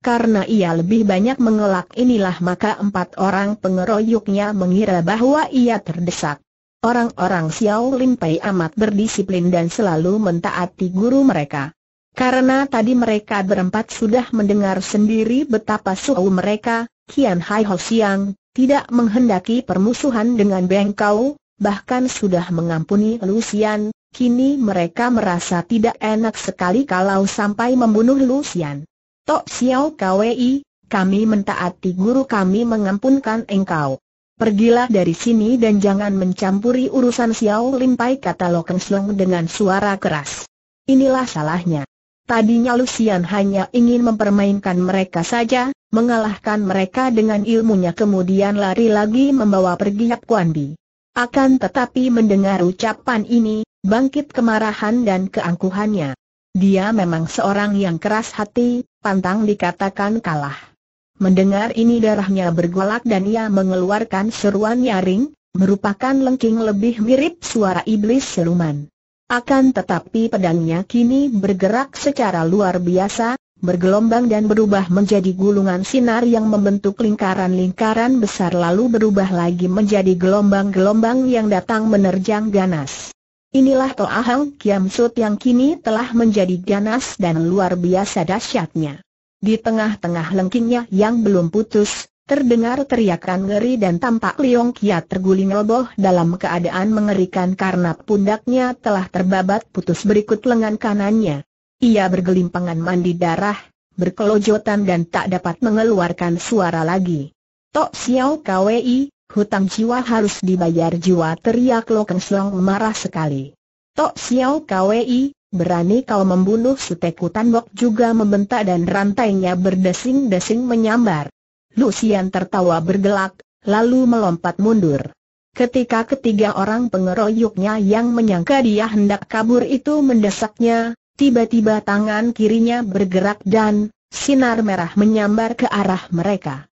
Karena ia lebih banyak mengelak inilah maka empat orang pengeroyoknya mengira bahwa ia terdesak. Orang-orang Xiao Lin Pei amat berdisiplin dan selalu mentaati guru mereka. Karena tadi mereka berempat sudah mendengar sendiri betapa suhu mereka, Kian Hai Ho Siang, tidak menghendaki permusuhan dengan Beng Kau, bahkan sudah mengampuni Lu Xian, kini mereka merasa tidak enak sekali kalau sampai membunuh Lu Xian. Tok Xiao Kwei, kami mentaati guru kami mengampunkan engkau. Pergilah dari sini dan jangan mencampuri urusan Xiao Lim Limpai kata Lo Keng dengan suara keras. Inilah salahnya. Tadinya Lucian hanya ingin mempermainkan mereka saja, mengalahkan mereka dengan ilmunya kemudian lari lagi membawa pergi Yap Kuan Bi. Akan tetapi mendengar ucapan ini, bangkit kemarahan dan keangkuhannya. Dia memang seorang yang keras hati, pantang dikatakan kalah. Mendengar ini darahnya bergolak dan ia mengeluarkan seruan nyaring, merupakan lengking lebih mirip suara iblis seluman. Akan tetapi pedangnya kini bergerak secara luar biasa, bergelombang dan berubah menjadi gulungan sinar yang membentuk lingkaran-lingkaran besar lalu berubah lagi menjadi gelombang-gelombang yang datang menerjang ganas. Inilah Toa Hang Kiam Sut yang kini telah menjadi ganas dan luar biasa dahsyatnya. Di tengah-tengah lengkingnya yang belum putus, terdengar teriakan ngeri dan tampak Liong Kiat terguling roboh dalam keadaan mengerikan karena pundaknya telah terbabat putus berikut lengan kanannya. Ia bergelimpangan mandi darah, berkelojotan dan tak dapat mengeluarkan suara lagi. Tok Xiao Kwei, Hutang jiwa harus dibayar jiwa teriak Keng Siong marah sekali. Tok siau Kwei, berani kau membunuh Suteku Tanbok juga membentak dan rantainya berdesing-desing menyambar. Lucian tertawa bergelak, lalu melompat mundur. Ketika ketiga orang pengeroyoknya yang menyangka dia hendak kabur itu mendesaknya, tiba-tiba tangan kirinya bergerak dan sinar merah menyambar ke arah mereka.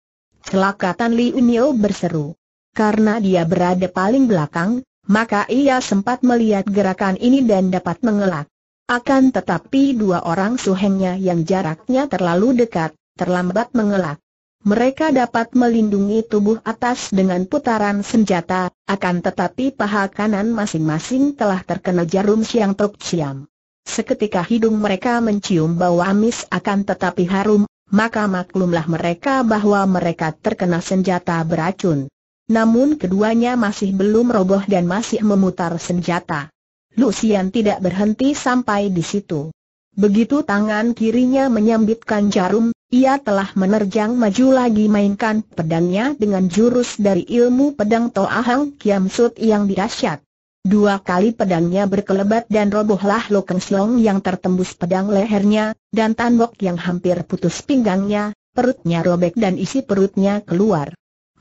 Celaka Tan Li Unio berseru. Karena dia berada paling belakang, maka ia sempat melihat gerakan ini dan dapat mengelak. Akan tetapi dua orang suhengnya yang jaraknya terlalu dekat, terlambat mengelak. Mereka dapat melindungi tubuh atas dengan putaran senjata, akan tetapi paha kanan masing-masing telah terkena jarum siang tok siam. Seketika hidung mereka mencium bau amis akan tetapi harum, maka maklumlah mereka bahwa mereka terkena senjata beracun. Namun keduanya masih belum roboh dan masih memutar senjata. Lucian tidak berhenti sampai di situ. Begitu tangan kirinya menyambitkan jarum, ia telah menerjang maju lagi mainkan pedangnya dengan jurus dari ilmu pedang Toahang Kiam Sut yang dirasyat. Dua kali pedangnya berkelebat dan robohlah Lokeng Siong yang tertembus pedang lehernya, dan Tan yang hampir putus pinggangnya, perutnya robek dan isi perutnya keluar.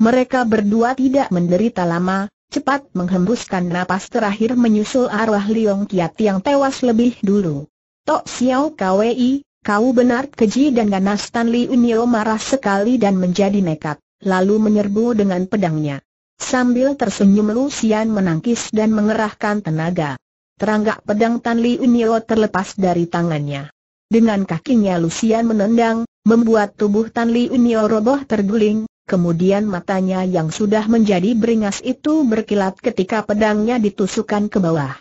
Mereka berdua tidak menderita lama, cepat menghembuskan napas terakhir menyusul arwah Liong Kiat yang tewas lebih dulu. Tok Xiao Kwei, kau benar keji dan ganas Tan Li Unio marah sekali dan menjadi nekat, lalu menyerbu dengan pedangnya. Sambil tersenyum Lu Xian menangkis dan mengerahkan tenaga. Teranggak pedang Tan Li Unio terlepas dari tangannya. Dengan kakinya Lucian menendang, membuat tubuh Tan Li Unio roboh terguling, Kemudian matanya yang sudah menjadi beringas itu berkilat ketika pedangnya ditusukkan ke bawah.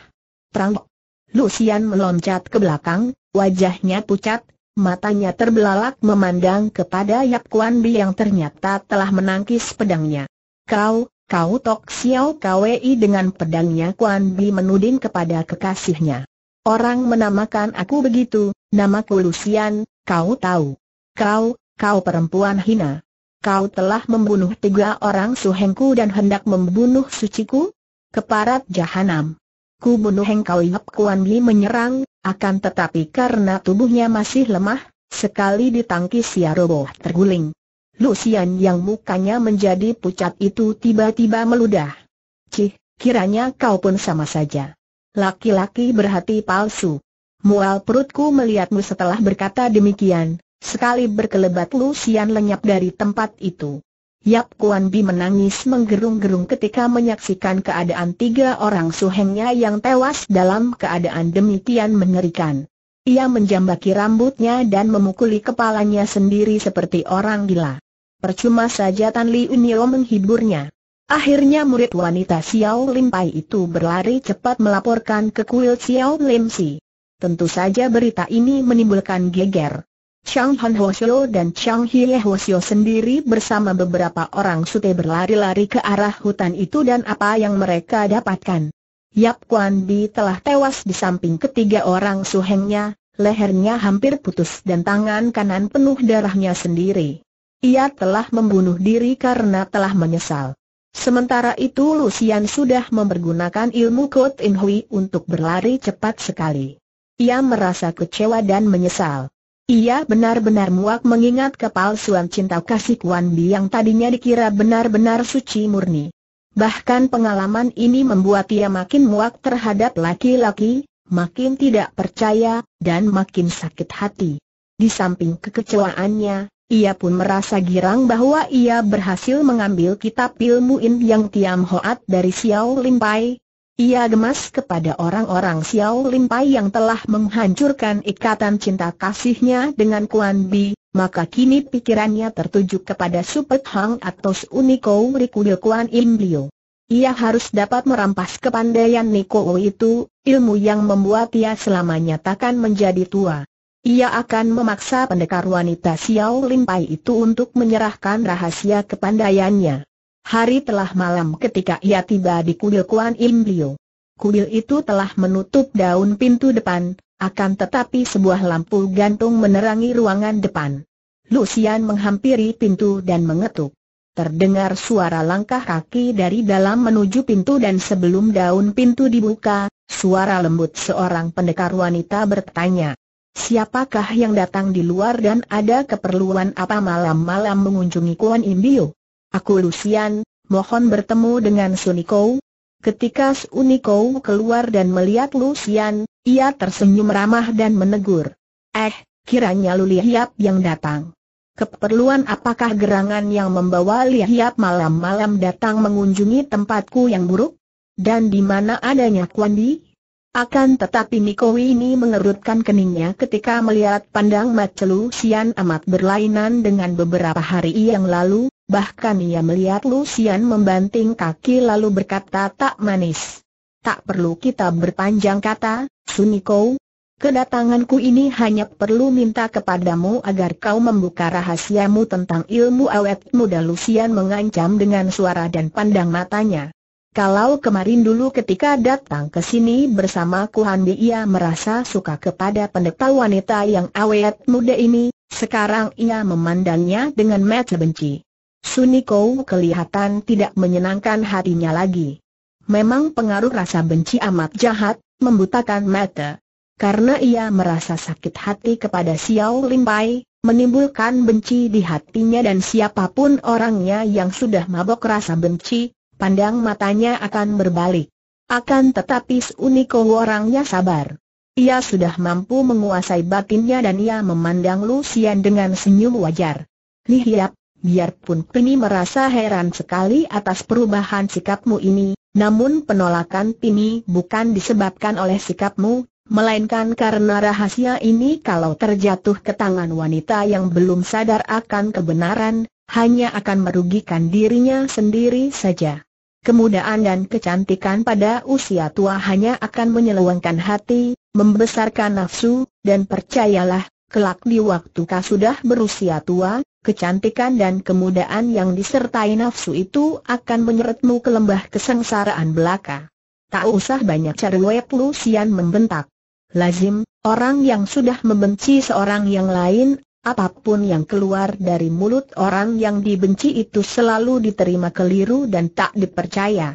Prang! Lucian meloncat ke belakang, wajahnya pucat, matanya terbelalak memandang kepada Yap Kuan Bi yang ternyata telah menangkis pedangnya. Kau, kau Tok Xiao Kwei dengan pedangnya Kuan Bi menuding kepada kekasihnya. Orang menamakan aku begitu, namaku Lucian, kau tahu. Kau, kau perempuan hina kau telah membunuh tiga orang suhengku dan hendak membunuh suciku? Keparat jahanam. Ku bunuh engkau Yap Kuan Li menyerang, akan tetapi karena tubuhnya masih lemah, sekali ditangkis ia roboh terguling. Lucian yang mukanya menjadi pucat itu tiba-tiba meludah. Cih, kiranya kau pun sama saja. Laki-laki berhati palsu. Mual perutku melihatmu setelah berkata demikian, Sekali berkelebat Lusian lenyap dari tempat itu. Yap Kuan Bi menangis menggerung-gerung ketika menyaksikan keadaan tiga orang suhengnya yang tewas dalam keadaan demikian mengerikan. Ia menjambaki rambutnya dan memukuli kepalanya sendiri seperti orang gila. Percuma saja Tan Li Unio menghiburnya. Akhirnya murid wanita Xiao Lim Pai itu berlari cepat melaporkan ke kuil Xiao Lim Si. Tentu saja berita ini menimbulkan geger. Chang Han Hwasyo dan Chang Hie Hwasyo sendiri bersama beberapa orang sute berlari-lari ke arah hutan itu dan apa yang mereka dapatkan. Yap Kwan Bi telah tewas di samping ketiga orang suhengnya, lehernya hampir putus dan tangan kanan penuh darahnya sendiri. Ia telah membunuh diri karena telah menyesal. Sementara itu Lucian sudah mempergunakan ilmu Kot In Hui untuk berlari cepat sekali. Ia merasa kecewa dan menyesal. Ia benar-benar muak mengingat kepalsuan cinta kasih Kuan Bi yang tadinya dikira benar-benar suci murni. Bahkan pengalaman ini membuat ia makin muak terhadap laki-laki, makin tidak percaya, dan makin sakit hati. Di samping kekecewaannya, ia pun merasa girang bahwa ia berhasil mengambil kitab ilmu In Yang Tiam Hoat dari Xiao Limpai, ia gemas kepada orang-orang Xiao Limpai yang telah menghancurkan ikatan cinta kasihnya dengan Kuan Bi, maka kini pikirannya tertuju kepada Supet Hang atau Unico Rikudil Kuan Im Liu. Ia harus dapat merampas kepandaian Niko itu, ilmu yang membuat ia selamanya takkan menjadi tua. Ia akan memaksa pendekar wanita Xiao Limpai itu untuk menyerahkan rahasia kepandaiannya. Hari telah malam ketika ia tiba di kuil Kuan Im Liu. Kuil itu telah menutup daun pintu depan, akan tetapi sebuah lampu gantung menerangi ruangan depan. Lucian menghampiri pintu dan mengetuk. Terdengar suara langkah kaki dari dalam menuju pintu dan sebelum daun pintu dibuka, suara lembut seorang pendekar wanita bertanya. Siapakah yang datang di luar dan ada keperluan apa malam-malam mengunjungi Kuan Imbio? Aku Lucian, mohon bertemu dengan Suniko. Ketika Suniko keluar dan melihat Lucian, ia tersenyum ramah dan menegur. Eh, kiranya Lu Lihiap yang datang. Keperluan apakah gerangan yang membawa Lihiap malam-malam datang mengunjungi tempatku yang buruk? Dan di mana adanya Di? Akan tetapi Niko ini mengerutkan keningnya ketika melihat pandang Mat Celu Sian amat berlainan dengan beberapa hari yang lalu, Bahkan ia melihat Lucian membanting kaki lalu berkata tak manis. Tak perlu kita berpanjang kata, Suniko. Kedatanganku ini hanya perlu minta kepadamu agar kau membuka rahasiamu tentang ilmu awet muda Lucian mengancam dengan suara dan pandang matanya. Kalau kemarin dulu ketika datang ke sini bersama Kuhandi ia merasa suka kepada pendeta wanita yang awet muda ini, sekarang ia memandangnya dengan mata benci. Suniko kelihatan tidak menyenangkan hatinya lagi. Memang pengaruh rasa benci amat jahat, membutakan mata. Karena ia merasa sakit hati kepada Xiao Limpai, menimbulkan benci di hatinya dan siapapun orangnya yang sudah mabok rasa benci, pandang matanya akan berbalik. Akan tetapi Suniko orangnya sabar. Ia sudah mampu menguasai batinnya dan ia memandang Lucian dengan senyum wajar. Lihiap, Biarpun Pini merasa heran sekali atas perubahan sikapmu ini, namun penolakan Pini bukan disebabkan oleh sikapmu, melainkan karena rahasia ini kalau terjatuh ke tangan wanita yang belum sadar akan kebenaran, hanya akan merugikan dirinya sendiri saja. Kemudaan dan kecantikan pada usia tua hanya akan menyelewengkan hati, membesarkan nafsu, dan percayalah, kelak di waktu kau sudah berusia tua, kecantikan dan kemudaan yang disertai nafsu itu akan menyeretmu ke lembah kesengsaraan belaka. Tak usah banyak cari Lu Sian membentak. Lazim, orang yang sudah membenci seorang yang lain, apapun yang keluar dari mulut orang yang dibenci itu selalu diterima keliru dan tak dipercaya.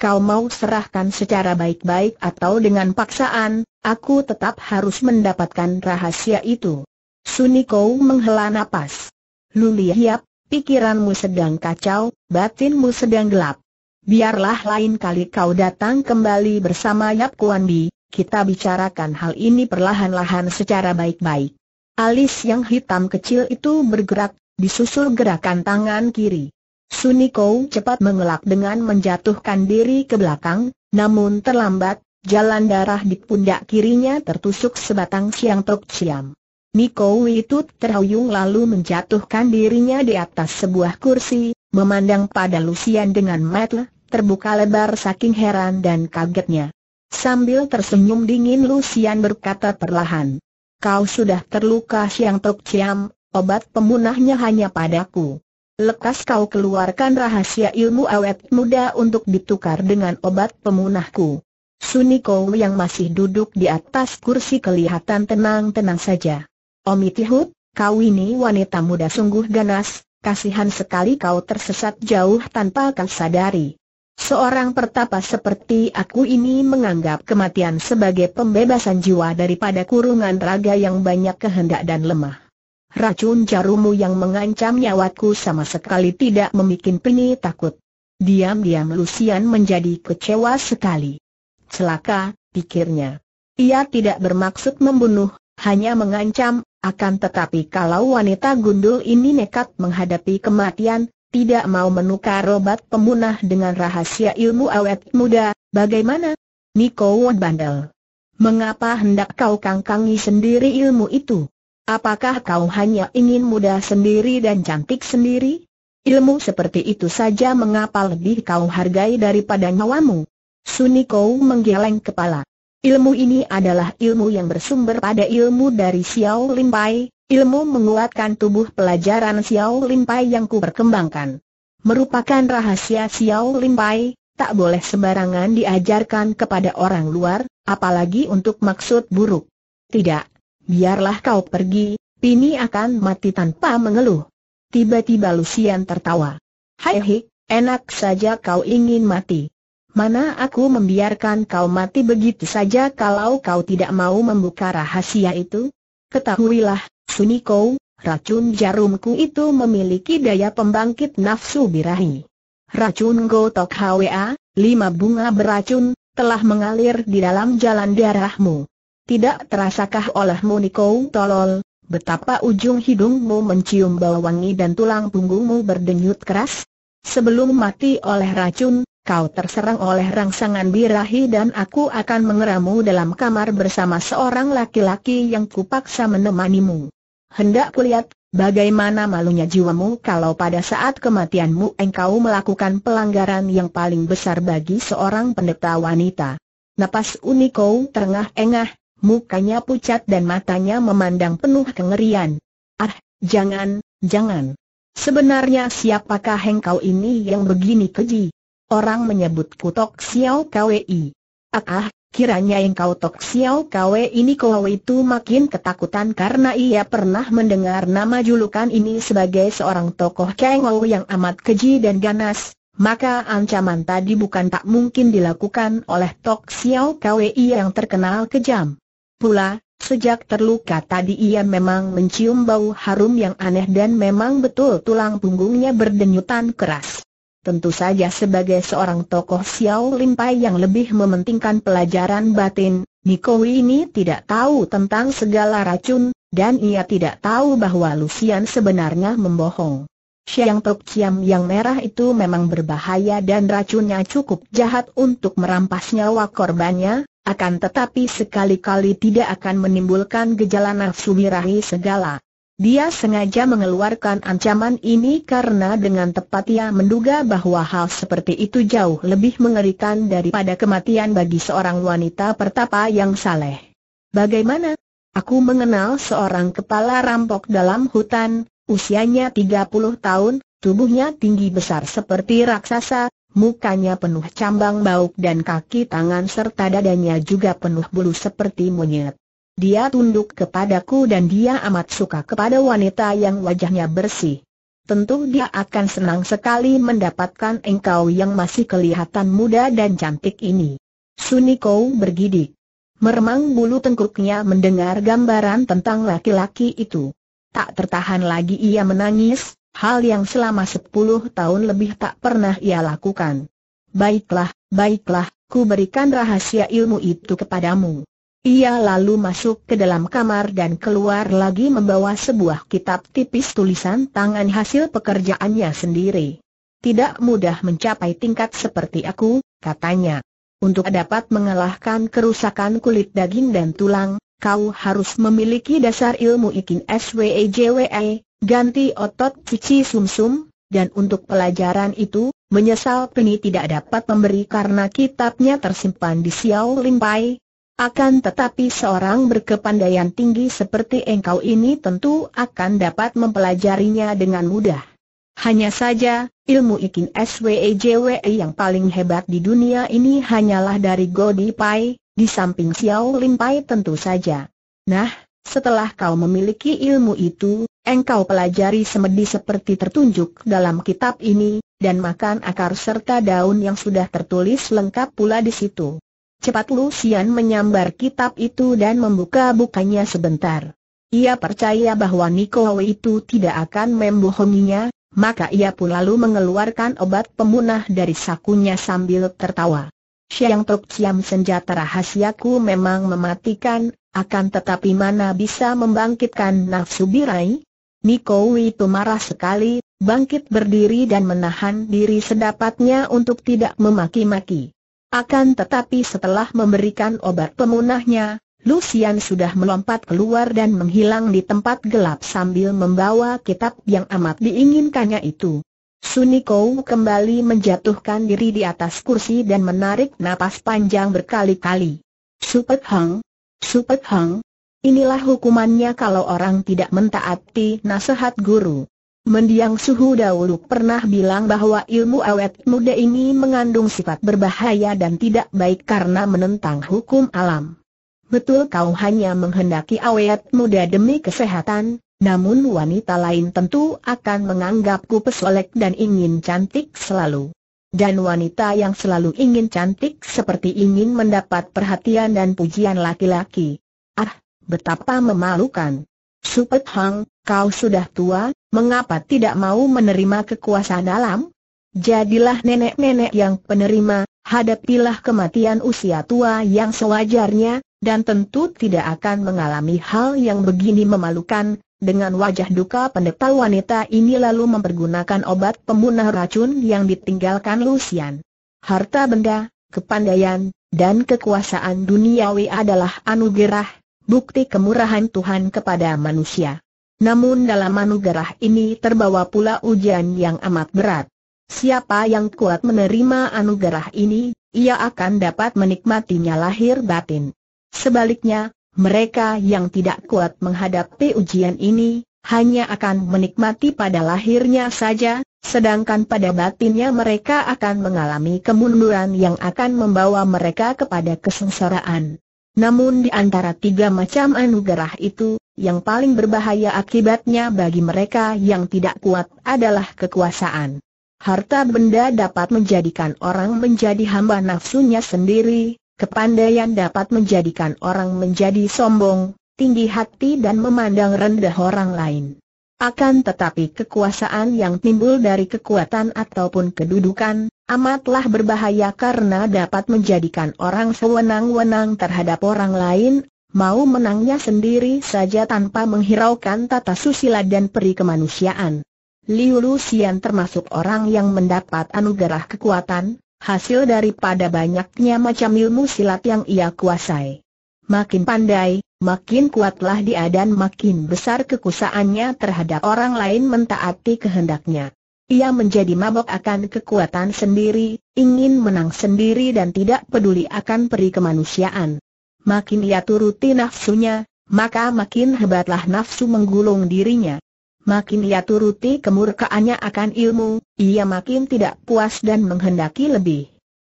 Kau mau serahkan secara baik-baik atau dengan paksaan, aku tetap harus mendapatkan rahasia itu. Suniko menghela napas. Luli Hiap, pikiranmu sedang kacau, batinmu sedang gelap. Biarlah lain kali kau datang kembali bersama Yap Kuan Bi, kita bicarakan hal ini perlahan-lahan secara baik-baik. Alis yang hitam kecil itu bergerak, disusul gerakan tangan kiri. Suniko cepat mengelak dengan menjatuhkan diri ke belakang, namun terlambat, jalan darah di pundak kirinya tertusuk sebatang siang tok siam. Niko itu terhuyung lalu menjatuhkan dirinya di atas sebuah kursi, memandang pada Lucian dengan mata terbuka lebar saking heran dan kagetnya. Sambil tersenyum dingin Lucian berkata perlahan, Kau sudah terluka Siang Tok Chiam, obat pemunahnya hanya padaku. Lekas kau keluarkan rahasia ilmu awet muda untuk ditukar dengan obat pemunahku. Suniko yang masih duduk di atas kursi kelihatan tenang-tenang saja. Om Tihut, kau ini wanita muda sungguh ganas, kasihan sekali kau tersesat jauh tanpa kau sadari. Seorang pertapa seperti aku ini menganggap kematian sebagai pembebasan jiwa daripada kurungan raga yang banyak kehendak dan lemah. Racun jarumu yang mengancam nyawaku sama sekali tidak membuat Pini takut. Diam-diam Lucian menjadi kecewa sekali. Celaka, pikirnya. Ia tidak bermaksud membunuh, hanya mengancam, akan tetapi kalau wanita gundul ini nekat menghadapi kematian, tidak mau menukar obat pemunah dengan rahasia ilmu awet muda, bagaimana? Niko bandel. Mengapa hendak kau kangkangi sendiri ilmu itu? Apakah kau hanya ingin muda sendiri dan cantik sendiri? Ilmu seperti itu saja mengapa lebih kau hargai daripada nyawamu? Suniko menggeleng kepala. Ilmu ini adalah ilmu yang bersumber pada ilmu dari Xiao Limpai, ilmu menguatkan tubuh pelajaran Xiao Limpai yang kuperkembangkan. Merupakan rahasia Xiao Limpai, tak boleh sembarangan diajarkan kepada orang luar, apalagi untuk maksud buruk. Tidak, biarlah kau pergi, Pini akan mati tanpa mengeluh. Tiba-tiba Lucian tertawa. Hai enak saja kau ingin mati. Mana aku membiarkan kau mati begitu saja kalau kau tidak mau membuka rahasia itu? Ketahuilah, Suniko, racun jarumku itu memiliki daya pembangkit nafsu birahi. Racun Gotok HWA, lima bunga beracun, telah mengalir di dalam jalan darahmu. Tidak terasakah olehmu Niko tolol, betapa ujung hidungmu mencium bau wangi dan tulang punggungmu berdenyut keras? Sebelum mati oleh racun, Kau terserang oleh rangsangan birahi dan aku akan mengeramu dalam kamar bersama seorang laki-laki yang kupaksa menemanimu. Hendak kulihat, bagaimana malunya jiwamu kalau pada saat kematianmu engkau melakukan pelanggaran yang paling besar bagi seorang pendeta wanita. Napas Uniko terengah-engah, mukanya pucat dan matanya memandang penuh kengerian. Ah, jangan, jangan. Sebenarnya siapakah engkau ini yang begini keji? Orang menyebutku Tok Xiao Kwei. Ah, kiranya engkau Tok Xiao Kwei ini kau itu makin ketakutan karena ia pernah mendengar nama julukan ini sebagai seorang tokoh Kengou yang amat keji dan ganas. Maka ancaman tadi bukan tak mungkin dilakukan oleh Tok Xiao Kwei yang terkenal kejam. Pula, Sejak terluka tadi ia memang mencium bau harum yang aneh dan memang betul tulang punggungnya berdenyutan keras. Tentu saja sebagai seorang tokoh Xiao Limpai yang lebih mementingkan pelajaran batin, Niko ini tidak tahu tentang segala racun, dan ia tidak tahu bahwa Lucian sebenarnya membohong. Siang Tok Chiam yang merah itu memang berbahaya dan racunnya cukup jahat untuk merampas nyawa korbannya, akan tetapi sekali-kali tidak akan menimbulkan gejala nafsu birahi segala. Dia sengaja mengeluarkan ancaman ini karena dengan tepat ia menduga bahwa hal seperti itu jauh lebih mengerikan daripada kematian bagi seorang wanita pertapa yang saleh. Bagaimana? Aku mengenal seorang kepala rampok dalam hutan, usianya 30 tahun, tubuhnya tinggi besar seperti raksasa, mukanya penuh cambang bauk dan kaki tangan serta dadanya juga penuh bulu seperti monyet. Dia tunduk kepadaku dan dia amat suka kepada wanita yang wajahnya bersih. Tentu dia akan senang sekali mendapatkan engkau yang masih kelihatan muda dan cantik ini. Suniko bergidik. Meremang bulu tengkuknya mendengar gambaran tentang laki-laki itu. Tak tertahan lagi ia menangis, hal yang selama sepuluh tahun lebih tak pernah ia lakukan. Baiklah, baiklah, ku berikan rahasia ilmu itu kepadamu. Ia lalu masuk ke dalam kamar dan keluar lagi membawa sebuah kitab tipis tulisan tangan hasil pekerjaannya sendiri. Tidak mudah mencapai tingkat seperti aku, katanya. Untuk dapat mengalahkan kerusakan kulit daging dan tulang, kau harus memiliki dasar ilmu ikin SWEJWE, e, ganti otot cuci sumsum, dan untuk pelajaran itu, menyesal Penny tidak dapat memberi karena kitabnya tersimpan di Xiao Limpai, akan tetapi seorang berkepandaian tinggi seperti engkau ini tentu akan dapat mempelajarinya dengan mudah. Hanya saja, ilmu ikin SWEJWE yang paling hebat di dunia ini hanyalah dari Godi Pai, di samping Xiao Lin Pai tentu saja. Nah, setelah kau memiliki ilmu itu, engkau pelajari semedi seperti tertunjuk dalam kitab ini, dan makan akar serta daun yang sudah tertulis lengkap pula di situ. Cepat lu, Sian menyambar kitab itu dan membuka-bukanya sebentar. Ia percaya bahwa Niko itu tidak akan membohonginya, maka ia pun lalu mengeluarkan obat pemunah dari sakunya sambil tertawa. Siang Tok Siam senjata rahasiaku memang mematikan, akan tetapi mana bisa membangkitkan nafsu birai? Niko itu marah sekali, bangkit berdiri dan menahan diri sedapatnya untuk tidak memaki-maki. Akan tetapi setelah memberikan obat pemunahnya, Lucian sudah melompat keluar dan menghilang di tempat gelap sambil membawa kitab yang amat diinginkannya itu. Suniko kembali menjatuhkan diri di atas kursi dan menarik napas panjang berkali-kali. Supet Hang, Supet Hang, inilah hukumannya kalau orang tidak mentaati nasihat guru. Mendiang Suhu dahulu pernah bilang bahwa ilmu awet muda ini mengandung sifat berbahaya dan tidak baik karena menentang hukum alam. Betul kau hanya menghendaki awet muda demi kesehatan, namun wanita lain tentu akan menganggapku pesolek dan ingin cantik selalu. Dan wanita yang selalu ingin cantik seperti ingin mendapat perhatian dan pujian laki-laki. Ah, betapa memalukan. Supet Hang, kau sudah tua, mengapa tidak mau menerima kekuasaan alam? Jadilah nenek-nenek yang penerima, hadapilah kematian usia tua yang sewajarnya, dan tentu tidak akan mengalami hal yang begini memalukan. Dengan wajah duka pendeta wanita ini lalu mempergunakan obat pembunuh racun yang ditinggalkan Lucian. Harta benda, kepandaian, dan kekuasaan duniawi adalah anugerah, bukti kemurahan Tuhan kepada manusia. Namun dalam anugerah ini terbawa pula ujian yang amat berat. Siapa yang kuat menerima anugerah ini, ia akan dapat menikmatinya lahir batin. Sebaliknya, mereka yang tidak kuat menghadapi ujian ini, hanya akan menikmati pada lahirnya saja, sedangkan pada batinnya mereka akan mengalami kemunduran yang akan membawa mereka kepada kesengsaraan. Namun di antara tiga macam anugerah itu, yang paling berbahaya akibatnya bagi mereka yang tidak kuat adalah kekuasaan. Harta benda dapat menjadikan orang menjadi hamba nafsunya sendiri, kepandaian dapat menjadikan orang menjadi sombong, tinggi hati dan memandang rendah orang lain. Akan tetapi kekuasaan yang timbul dari kekuatan ataupun kedudukan, amatlah berbahaya karena dapat menjadikan orang sewenang-wenang terhadap orang lain mau menangnya sendiri saja tanpa menghiraukan tata susila dan peri kemanusiaan. Liu Luxian termasuk orang yang mendapat anugerah kekuatan, hasil daripada banyaknya macam ilmu silat yang ia kuasai. Makin pandai, makin kuatlah dia dan makin besar kekuasaannya terhadap orang lain mentaati kehendaknya. Ia menjadi mabok akan kekuatan sendiri, ingin menang sendiri dan tidak peduli akan peri kemanusiaan makin ia turuti nafsunya, maka makin hebatlah nafsu menggulung dirinya. Makin ia turuti kemurkaannya akan ilmu, ia makin tidak puas dan menghendaki lebih.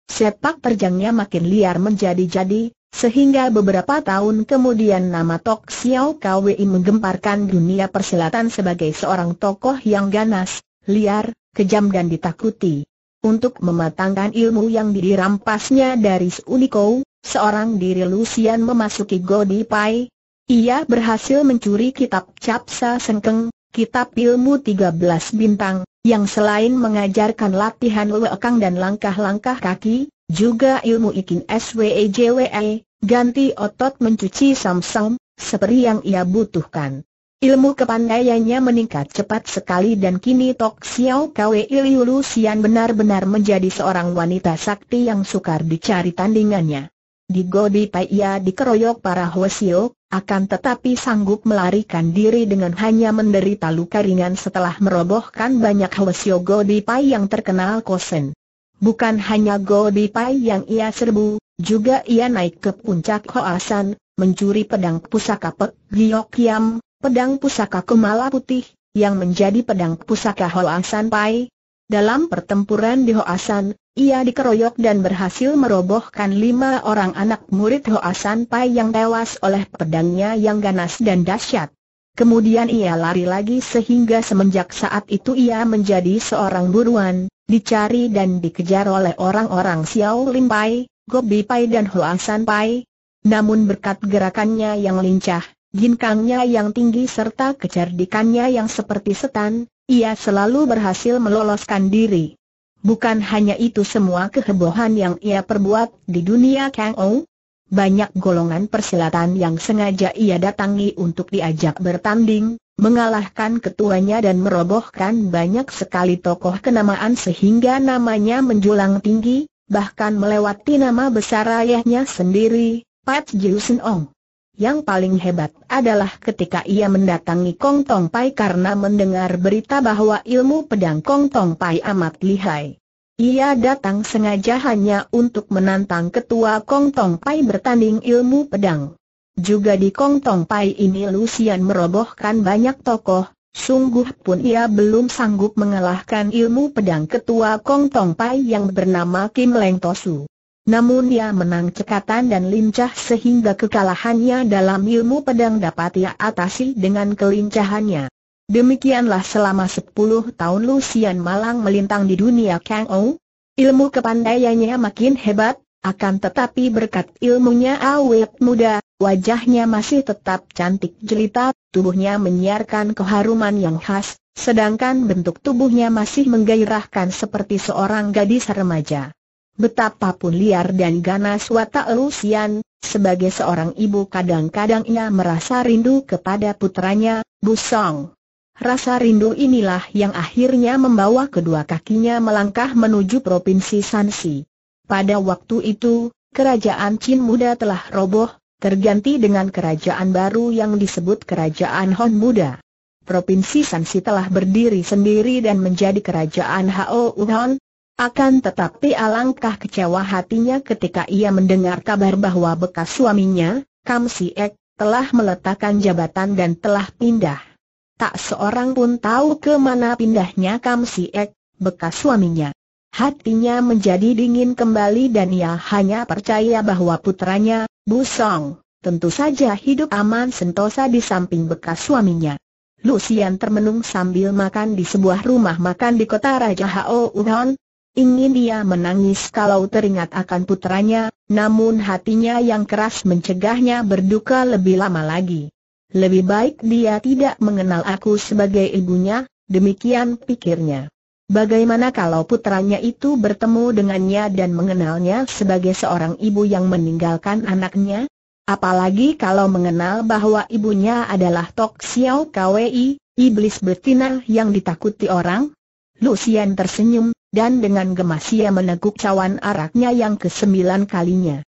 Sepak terjangnya makin liar menjadi-jadi, sehingga beberapa tahun kemudian nama Tok Xiao Kwei menggemparkan dunia persilatan sebagai seorang tokoh yang ganas, liar, kejam dan ditakuti. Untuk mematangkan ilmu yang dirampasnya dari Suniko, Seorang diri Lucian memasuki Godi Pai. Ia berhasil mencuri kitab Capsa Sengkeng, kitab ilmu 13 bintang, yang selain mengajarkan latihan lekang dan langkah-langkah kaki, juga ilmu ikin SWEJWE, e, ganti otot mencuci samsam, seperti yang ia butuhkan. Ilmu kepandaiannya meningkat cepat sekali dan kini Tok Xiao Kwe Iliu Lucian benar-benar menjadi seorang wanita sakti yang sukar dicari tandingannya. Di Gobi Pai ia dikeroyok para Hwasio, akan tetapi sanggup melarikan diri dengan hanya menderita luka ringan setelah merobohkan banyak Hwasio Pai yang terkenal kosen. Bukan hanya Gobi Pai yang ia serbu, juga ia naik ke puncak Hoasan, mencuri pedang pusaka Pek Giyok Yam, pedang pusaka Kemala Putih, yang menjadi pedang pusaka Hoasan Pai. Dalam pertempuran di Hoasan, ia dikeroyok dan berhasil merobohkan lima orang anak murid Hoa San Pai yang tewas oleh pedangnya yang ganas dan dahsyat. Kemudian ia lari lagi sehingga semenjak saat itu ia menjadi seorang buruan, dicari dan dikejar oleh orang-orang Xiao Lim Pai, Gobi Pai dan Hoa San Pai. Namun berkat gerakannya yang lincah, ginkangnya yang tinggi serta kecerdikannya yang seperti setan, ia selalu berhasil meloloskan diri. Bukan hanya itu semua kehebohan yang ia perbuat di dunia Kang Ou, banyak golongan persilatan yang sengaja ia datangi untuk diajak bertanding, mengalahkan ketuanya dan merobohkan banyak sekali tokoh kenamaan sehingga namanya menjulang tinggi, bahkan melewati nama besar ayahnya sendiri, Pat Jiu Sen Ong. Yang paling hebat adalah ketika ia mendatangi Kong Tong Pai karena mendengar berita bahwa ilmu pedang Kong Tong Pai amat lihai. Ia datang sengaja hanya untuk menantang ketua Kong Tong Pai bertanding ilmu pedang. Juga di Kong Tong Pai ini Lucian merobohkan banyak tokoh, sungguh pun ia belum sanggup mengalahkan ilmu pedang ketua Kong Tong Pai yang bernama Kim Leng Tosu. Namun dia menang cekatan dan lincah sehingga kekalahannya dalam ilmu pedang dapat ia atasi dengan kelincahannya. Demikianlah selama 10 tahun Lucian Malang melintang di dunia Kang Ou. Ilmu kepandaiannya makin hebat, akan tetapi berkat ilmunya awet muda, wajahnya masih tetap cantik jelita, tubuhnya menyiarkan keharuman yang khas, sedangkan bentuk tubuhnya masih menggairahkan seperti seorang gadis remaja. Betapapun liar dan ganas watak Lucian, sebagai seorang ibu kadang-kadang ia merasa rindu kepada putranya, Busong. Rasa rindu inilah yang akhirnya membawa kedua kakinya melangkah menuju Provinsi Sansi. Pada waktu itu, kerajaan Chin Muda telah roboh, terganti dengan kerajaan baru yang disebut Kerajaan Hon Muda. Provinsi Sansi telah berdiri sendiri dan menjadi kerajaan Hou Hon, akan tetapi alangkah kecewa hatinya ketika ia mendengar kabar bahwa bekas suaminya, Kam Si Ek, telah meletakkan jabatan dan telah pindah. Tak seorang pun tahu ke mana pindahnya Kam Si Ek, bekas suaminya. Hatinya menjadi dingin kembali dan ia hanya percaya bahwa putranya, Bu Song, tentu saja hidup aman sentosa di samping bekas suaminya. Lucian termenung sambil makan di sebuah rumah makan di kota Raja Hao Uhon, Ingin dia menangis kalau teringat akan putranya, namun hatinya yang keras mencegahnya berduka lebih lama lagi. Lebih baik dia tidak mengenal aku sebagai ibunya, demikian pikirnya. Bagaimana kalau putranya itu bertemu dengannya dan mengenalnya sebagai seorang ibu yang meninggalkan anaknya? Apalagi kalau mengenal bahwa ibunya adalah Tok Xiao Kwei, iblis betina yang ditakuti orang? Lucian tersenyum, dan dengan gemas ia meneguk cawan araknya yang kesembilan kalinya.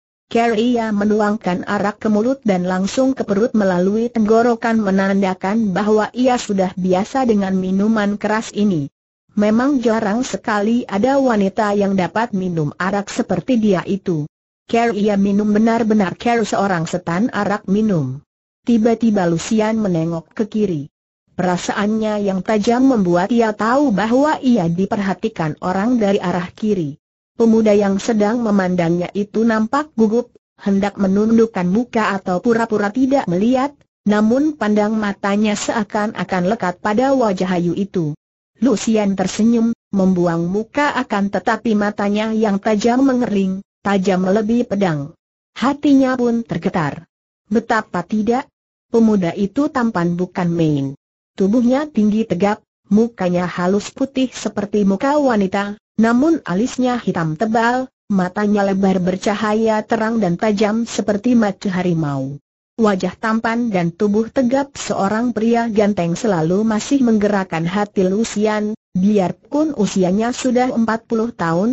ia menuangkan arak ke mulut dan langsung ke perut melalui tenggorokan menandakan bahwa ia sudah biasa dengan minuman keras ini. Memang jarang sekali ada wanita yang dapat minum arak seperti dia itu. ia minum benar-benar Carrie seorang setan arak minum. Tiba-tiba Lucian menengok ke kiri. Perasaannya yang tajam membuat ia tahu bahwa ia diperhatikan orang dari arah kiri. Pemuda yang sedang memandangnya itu nampak gugup, hendak menundukkan muka atau pura-pura tidak melihat, namun pandang matanya seakan-akan lekat pada wajah Hayu itu. Lucian tersenyum, membuang muka akan tetapi matanya yang tajam mengering, tajam lebih pedang. Hatinya pun tergetar. Betapa tidak, pemuda itu tampan bukan main. Tubuhnya tinggi tegap, mukanya halus putih seperti muka wanita, namun alisnya hitam tebal, matanya lebar bercahaya terang dan tajam seperti mata harimau. Wajah tampan dan tubuh tegap seorang pria ganteng selalu masih menggerakkan hati Lucian, biarpun usianya sudah 40 tahun,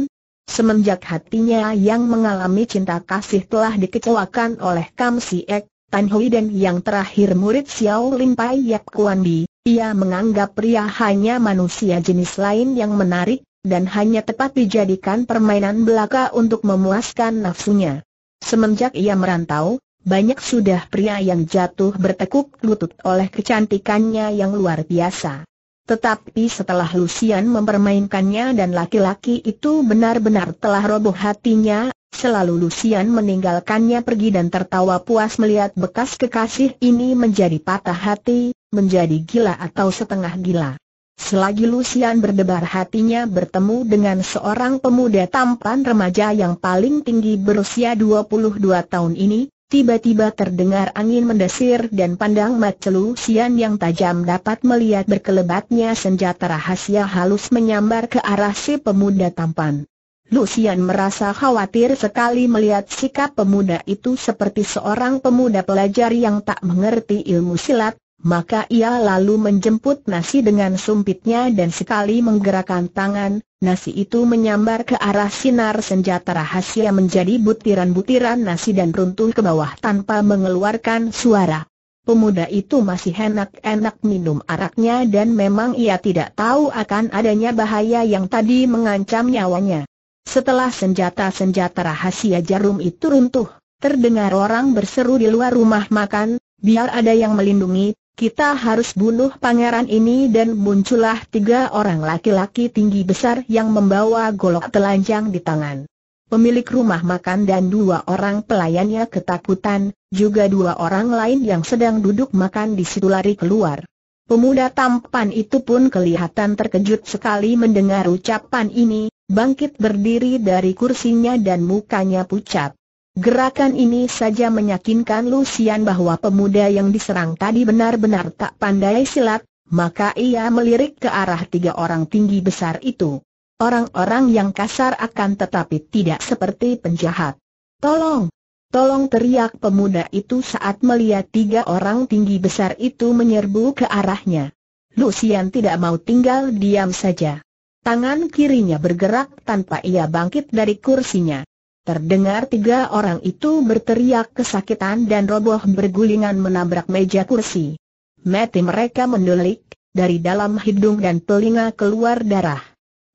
semenjak hatinya yang mengalami cinta kasih telah dikecewakan oleh Kam Si Tan Hui dan yang terakhir murid Xiao Lin Pai Yap Kuan Bi, ia menganggap pria hanya manusia jenis lain yang menarik, dan hanya tepat dijadikan permainan belaka untuk memuaskan nafsunya. Semenjak ia merantau, banyak sudah pria yang jatuh bertekuk lutut oleh kecantikannya yang luar biasa. Tetapi setelah Lucian mempermainkannya dan laki-laki itu benar-benar telah roboh hatinya, selalu Lucian meninggalkannya pergi dan tertawa puas melihat bekas kekasih ini menjadi patah hati, menjadi gila atau setengah gila. Selagi Lucian berdebar hatinya bertemu dengan seorang pemuda tampan remaja yang paling tinggi berusia 22 tahun ini, Tiba-tiba terdengar angin mendesir dan pandang Macelu Sian yang tajam dapat melihat berkelebatnya senjata rahasia halus menyambar ke arah si pemuda tampan. Lucian merasa khawatir sekali melihat sikap pemuda itu seperti seorang pemuda pelajar yang tak mengerti ilmu silat, maka ia lalu menjemput nasi dengan sumpitnya dan sekali menggerakkan tangan, Nasi itu menyambar ke arah sinar senjata rahasia menjadi butiran-butiran nasi dan runtuh ke bawah tanpa mengeluarkan suara. Pemuda itu masih enak-enak minum araknya dan memang ia tidak tahu akan adanya bahaya yang tadi mengancam nyawanya. Setelah senjata-senjata rahasia jarum itu runtuh, terdengar orang berseru di luar rumah makan, biar ada yang melindungi, kita harus bunuh pangeran ini dan muncullah tiga orang laki-laki tinggi besar yang membawa golok telanjang di tangan. Pemilik rumah makan dan dua orang pelayannya ketakutan, juga dua orang lain yang sedang duduk makan di situ lari keluar. Pemuda tampan itu pun kelihatan terkejut sekali mendengar ucapan ini, bangkit berdiri dari kursinya dan mukanya pucat. Gerakan ini saja menyakinkan Lucian bahwa pemuda yang diserang tadi benar-benar tak pandai silat, maka ia melirik ke arah tiga orang tinggi besar itu. Orang-orang yang kasar akan tetapi tidak seperti penjahat. Tolong! Tolong teriak pemuda itu saat melihat tiga orang tinggi besar itu menyerbu ke arahnya. Lucian tidak mau tinggal diam saja. Tangan kirinya bergerak tanpa ia bangkit dari kursinya. Terdengar tiga orang itu berteriak kesakitan dan roboh bergulingan menabrak meja kursi. Mati mereka mendelik, dari dalam hidung dan telinga keluar darah.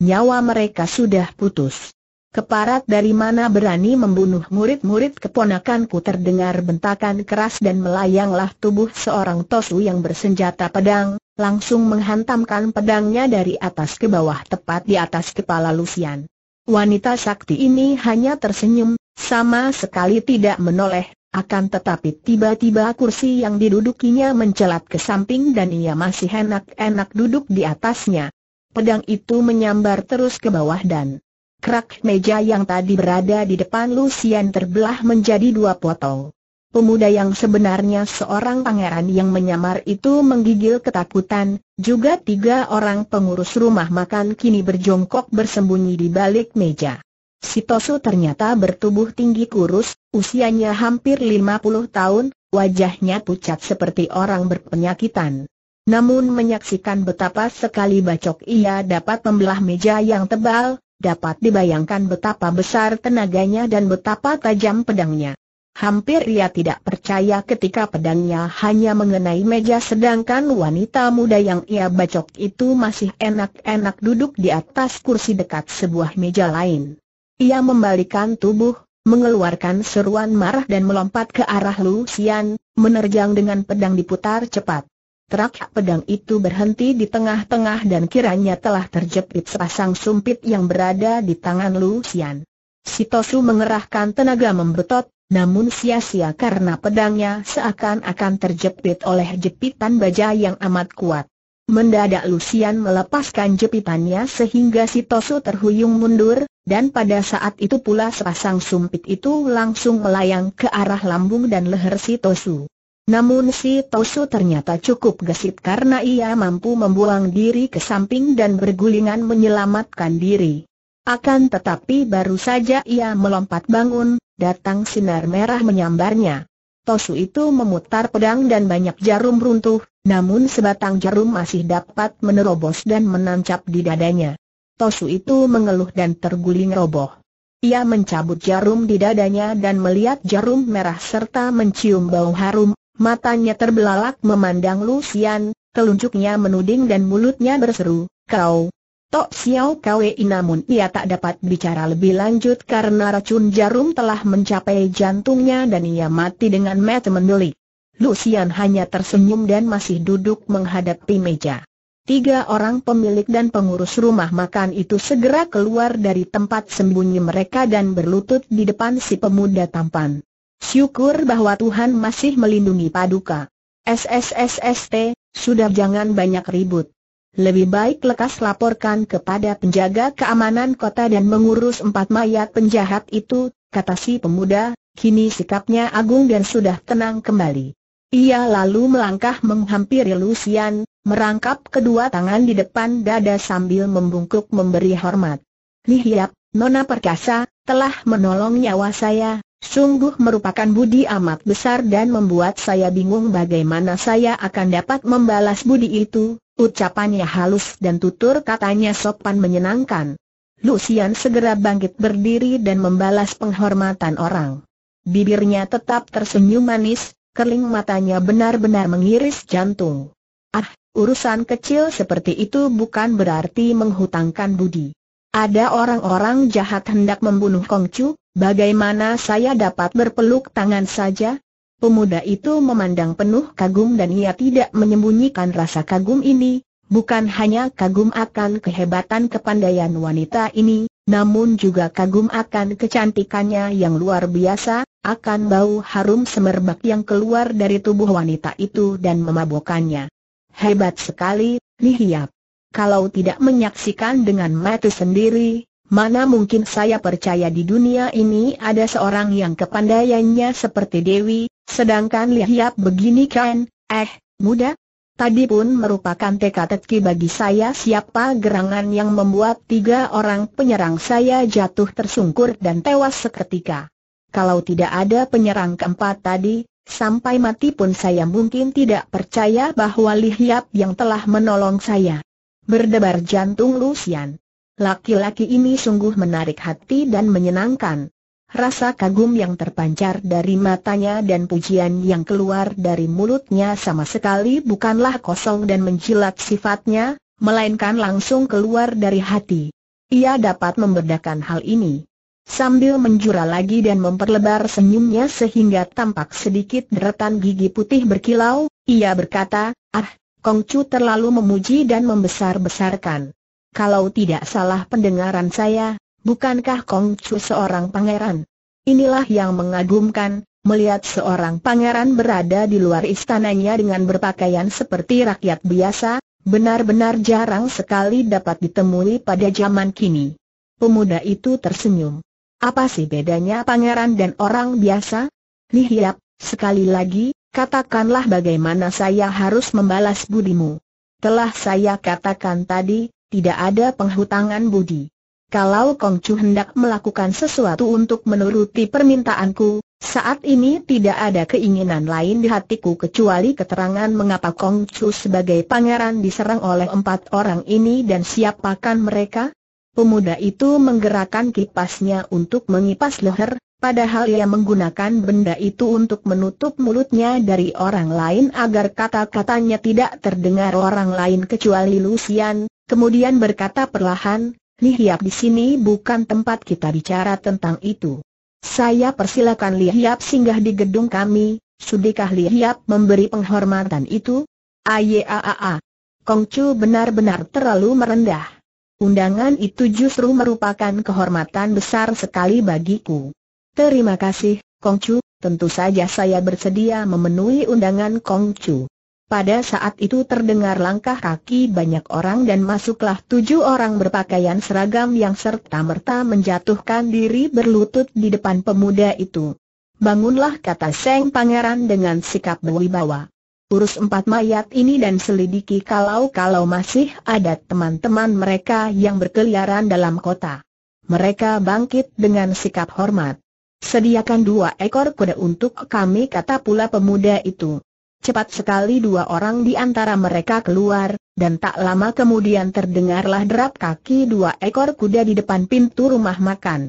Nyawa mereka sudah putus. Keparat dari mana berani membunuh murid-murid keponakanku terdengar bentakan keras dan melayanglah tubuh seorang tosu yang bersenjata pedang, langsung menghantamkan pedangnya dari atas ke bawah tepat di atas kepala Lucian. Wanita sakti ini hanya tersenyum, sama sekali tidak menoleh, akan tetapi tiba-tiba kursi yang didudukinya mencelat ke samping dan ia masih enak-enak duduk di atasnya. Pedang itu menyambar terus ke bawah dan kerak meja yang tadi berada di depan Lucien terbelah menjadi dua potong. Pemuda yang sebenarnya seorang pangeran yang menyamar itu menggigil ketakutan, juga tiga orang pengurus rumah makan kini berjongkok bersembunyi di balik meja. Sitosu ternyata bertubuh tinggi kurus, usianya hampir lima puluh tahun, wajahnya pucat seperti orang berpenyakitan. Namun menyaksikan betapa sekali bacok ia dapat membelah meja yang tebal, dapat dibayangkan betapa besar tenaganya dan betapa tajam pedangnya. Hampir ia tidak percaya ketika pedangnya hanya mengenai meja sedangkan wanita muda yang ia bacok itu masih enak-enak duduk di atas kursi dekat sebuah meja lain. Ia membalikan tubuh, mengeluarkan seruan marah dan melompat ke arah Lu menerjang dengan pedang diputar cepat. Terak pedang itu berhenti di tengah-tengah dan kiranya telah terjepit sepasang sumpit yang berada di tangan Lu Xian. Sitosu mengerahkan tenaga membetot, namun sia-sia karena pedangnya seakan-akan terjepit oleh jepitan baja yang amat kuat. Mendadak Lucian melepaskan jepitannya sehingga si Tosu terhuyung mundur, dan pada saat itu pula sepasang sumpit itu langsung melayang ke arah lambung dan leher si Tosu. Namun si Tosu ternyata cukup gesit karena ia mampu membuang diri ke samping dan bergulingan menyelamatkan diri. Akan tetapi baru saja ia melompat bangun, datang sinar merah menyambarnya. Tosu itu memutar pedang dan banyak jarum runtuh, namun sebatang jarum masih dapat menerobos dan menancap di dadanya. Tosu itu mengeluh dan terguling roboh. Ia mencabut jarum di dadanya dan melihat jarum merah serta mencium bau harum, matanya terbelalak memandang Lucian, telunjuknya menuding dan mulutnya berseru, kau, Tok Xiao Kwe namun ia tak dapat bicara lebih lanjut karena racun jarum telah mencapai jantungnya dan ia mati dengan mata menduli. Lucian hanya tersenyum dan masih duduk menghadapi meja. Tiga orang pemilik dan pengurus rumah makan itu segera keluar dari tempat sembunyi mereka dan berlutut di depan si pemuda tampan. Syukur bahwa Tuhan masih melindungi Paduka. SSSST, sudah jangan banyak ribut. Lebih baik lekas laporkan kepada penjaga keamanan kota dan mengurus empat mayat penjahat itu, kata si pemuda, kini sikapnya agung dan sudah tenang kembali. Ia lalu melangkah menghampiri Lucian, merangkap kedua tangan di depan dada sambil membungkuk memberi hormat. Nihiap, Nona Perkasa, telah menolong nyawa saya, Sungguh merupakan budi amat besar dan membuat saya bingung bagaimana saya akan dapat membalas budi itu, ucapannya halus dan tutur katanya sopan menyenangkan. Lucian segera bangkit berdiri dan membalas penghormatan orang. Bibirnya tetap tersenyum manis, kerling matanya benar-benar mengiris jantung. Ah, urusan kecil seperti itu bukan berarti menghutangkan budi. Ada orang-orang jahat hendak membunuh Kongcu, Bagaimana saya dapat berpeluk tangan saja? Pemuda itu memandang penuh kagum dan ia tidak menyembunyikan rasa kagum ini, bukan hanya kagum akan kehebatan kepandaian wanita ini, namun juga kagum akan kecantikannya yang luar biasa, akan bau harum semerbak yang keluar dari tubuh wanita itu dan memabokannya. Hebat sekali, Nihiap. Kalau tidak menyaksikan dengan mata sendiri, Mana mungkin saya percaya di dunia ini ada seorang yang kepandaiannya seperti Dewi, sedangkan lihat begini kan, eh, muda? Tadi pun merupakan teka-teki bagi saya siapa gerangan yang membuat tiga orang penyerang saya jatuh tersungkur dan tewas seketika. Kalau tidak ada penyerang keempat tadi, sampai mati pun saya mungkin tidak percaya bahwa Lihiap yang telah menolong saya. Berdebar jantung Lucian. Laki-laki ini sungguh menarik hati dan menyenangkan. Rasa kagum yang terpancar dari matanya dan pujian yang keluar dari mulutnya sama sekali bukanlah kosong dan menjilat sifatnya, melainkan langsung keluar dari hati. Ia dapat membedakan hal ini. Sambil menjura lagi dan memperlebar senyumnya sehingga tampak sedikit deretan gigi putih berkilau, ia berkata, Ah, Kongcu terlalu memuji dan membesar-besarkan. Kalau tidak salah pendengaran saya, bukankah Kong Chu seorang pangeran? Inilah yang mengagumkan, melihat seorang pangeran berada di luar istananya dengan berpakaian seperti rakyat biasa, benar-benar jarang sekali dapat ditemui pada zaman kini. Pemuda itu tersenyum. Apa sih bedanya pangeran dan orang biasa? Lihiap, sekali lagi, katakanlah bagaimana saya harus membalas budimu. Telah saya katakan tadi, tidak ada penghutangan budi. Kalau Kong Chu hendak melakukan sesuatu untuk menuruti permintaanku, saat ini tidak ada keinginan lain di hatiku kecuali keterangan mengapa Kong Chu sebagai pangeran diserang oleh empat orang ini dan siapakan mereka? Pemuda itu menggerakkan kipasnya untuk mengipas leher, Padahal ia menggunakan benda itu untuk menutup mulutnya dari orang lain agar kata-katanya tidak terdengar orang lain kecuali Lucian, kemudian berkata perlahan, Lihiap di sini bukan tempat kita bicara tentang itu. Saya persilakan Lihiap singgah di gedung kami, sudikah Lihiap memberi penghormatan itu? Kong Kongcu benar-benar terlalu merendah. Undangan itu justru merupakan kehormatan besar sekali bagiku. Terima kasih, Kong Chu. tentu saja saya bersedia memenuhi undangan Kong Chu. Pada saat itu terdengar langkah kaki banyak orang dan masuklah tujuh orang berpakaian seragam yang serta-merta menjatuhkan diri berlutut di depan pemuda itu. Bangunlah kata Seng Pangeran dengan sikap berwibawa. Urus empat mayat ini dan selidiki kalau-kalau masih ada teman-teman mereka yang berkeliaran dalam kota. Mereka bangkit dengan sikap hormat. Sediakan dua ekor kuda untuk kami kata pula pemuda itu. Cepat sekali dua orang di antara mereka keluar, dan tak lama kemudian terdengarlah derap kaki dua ekor kuda di depan pintu rumah makan.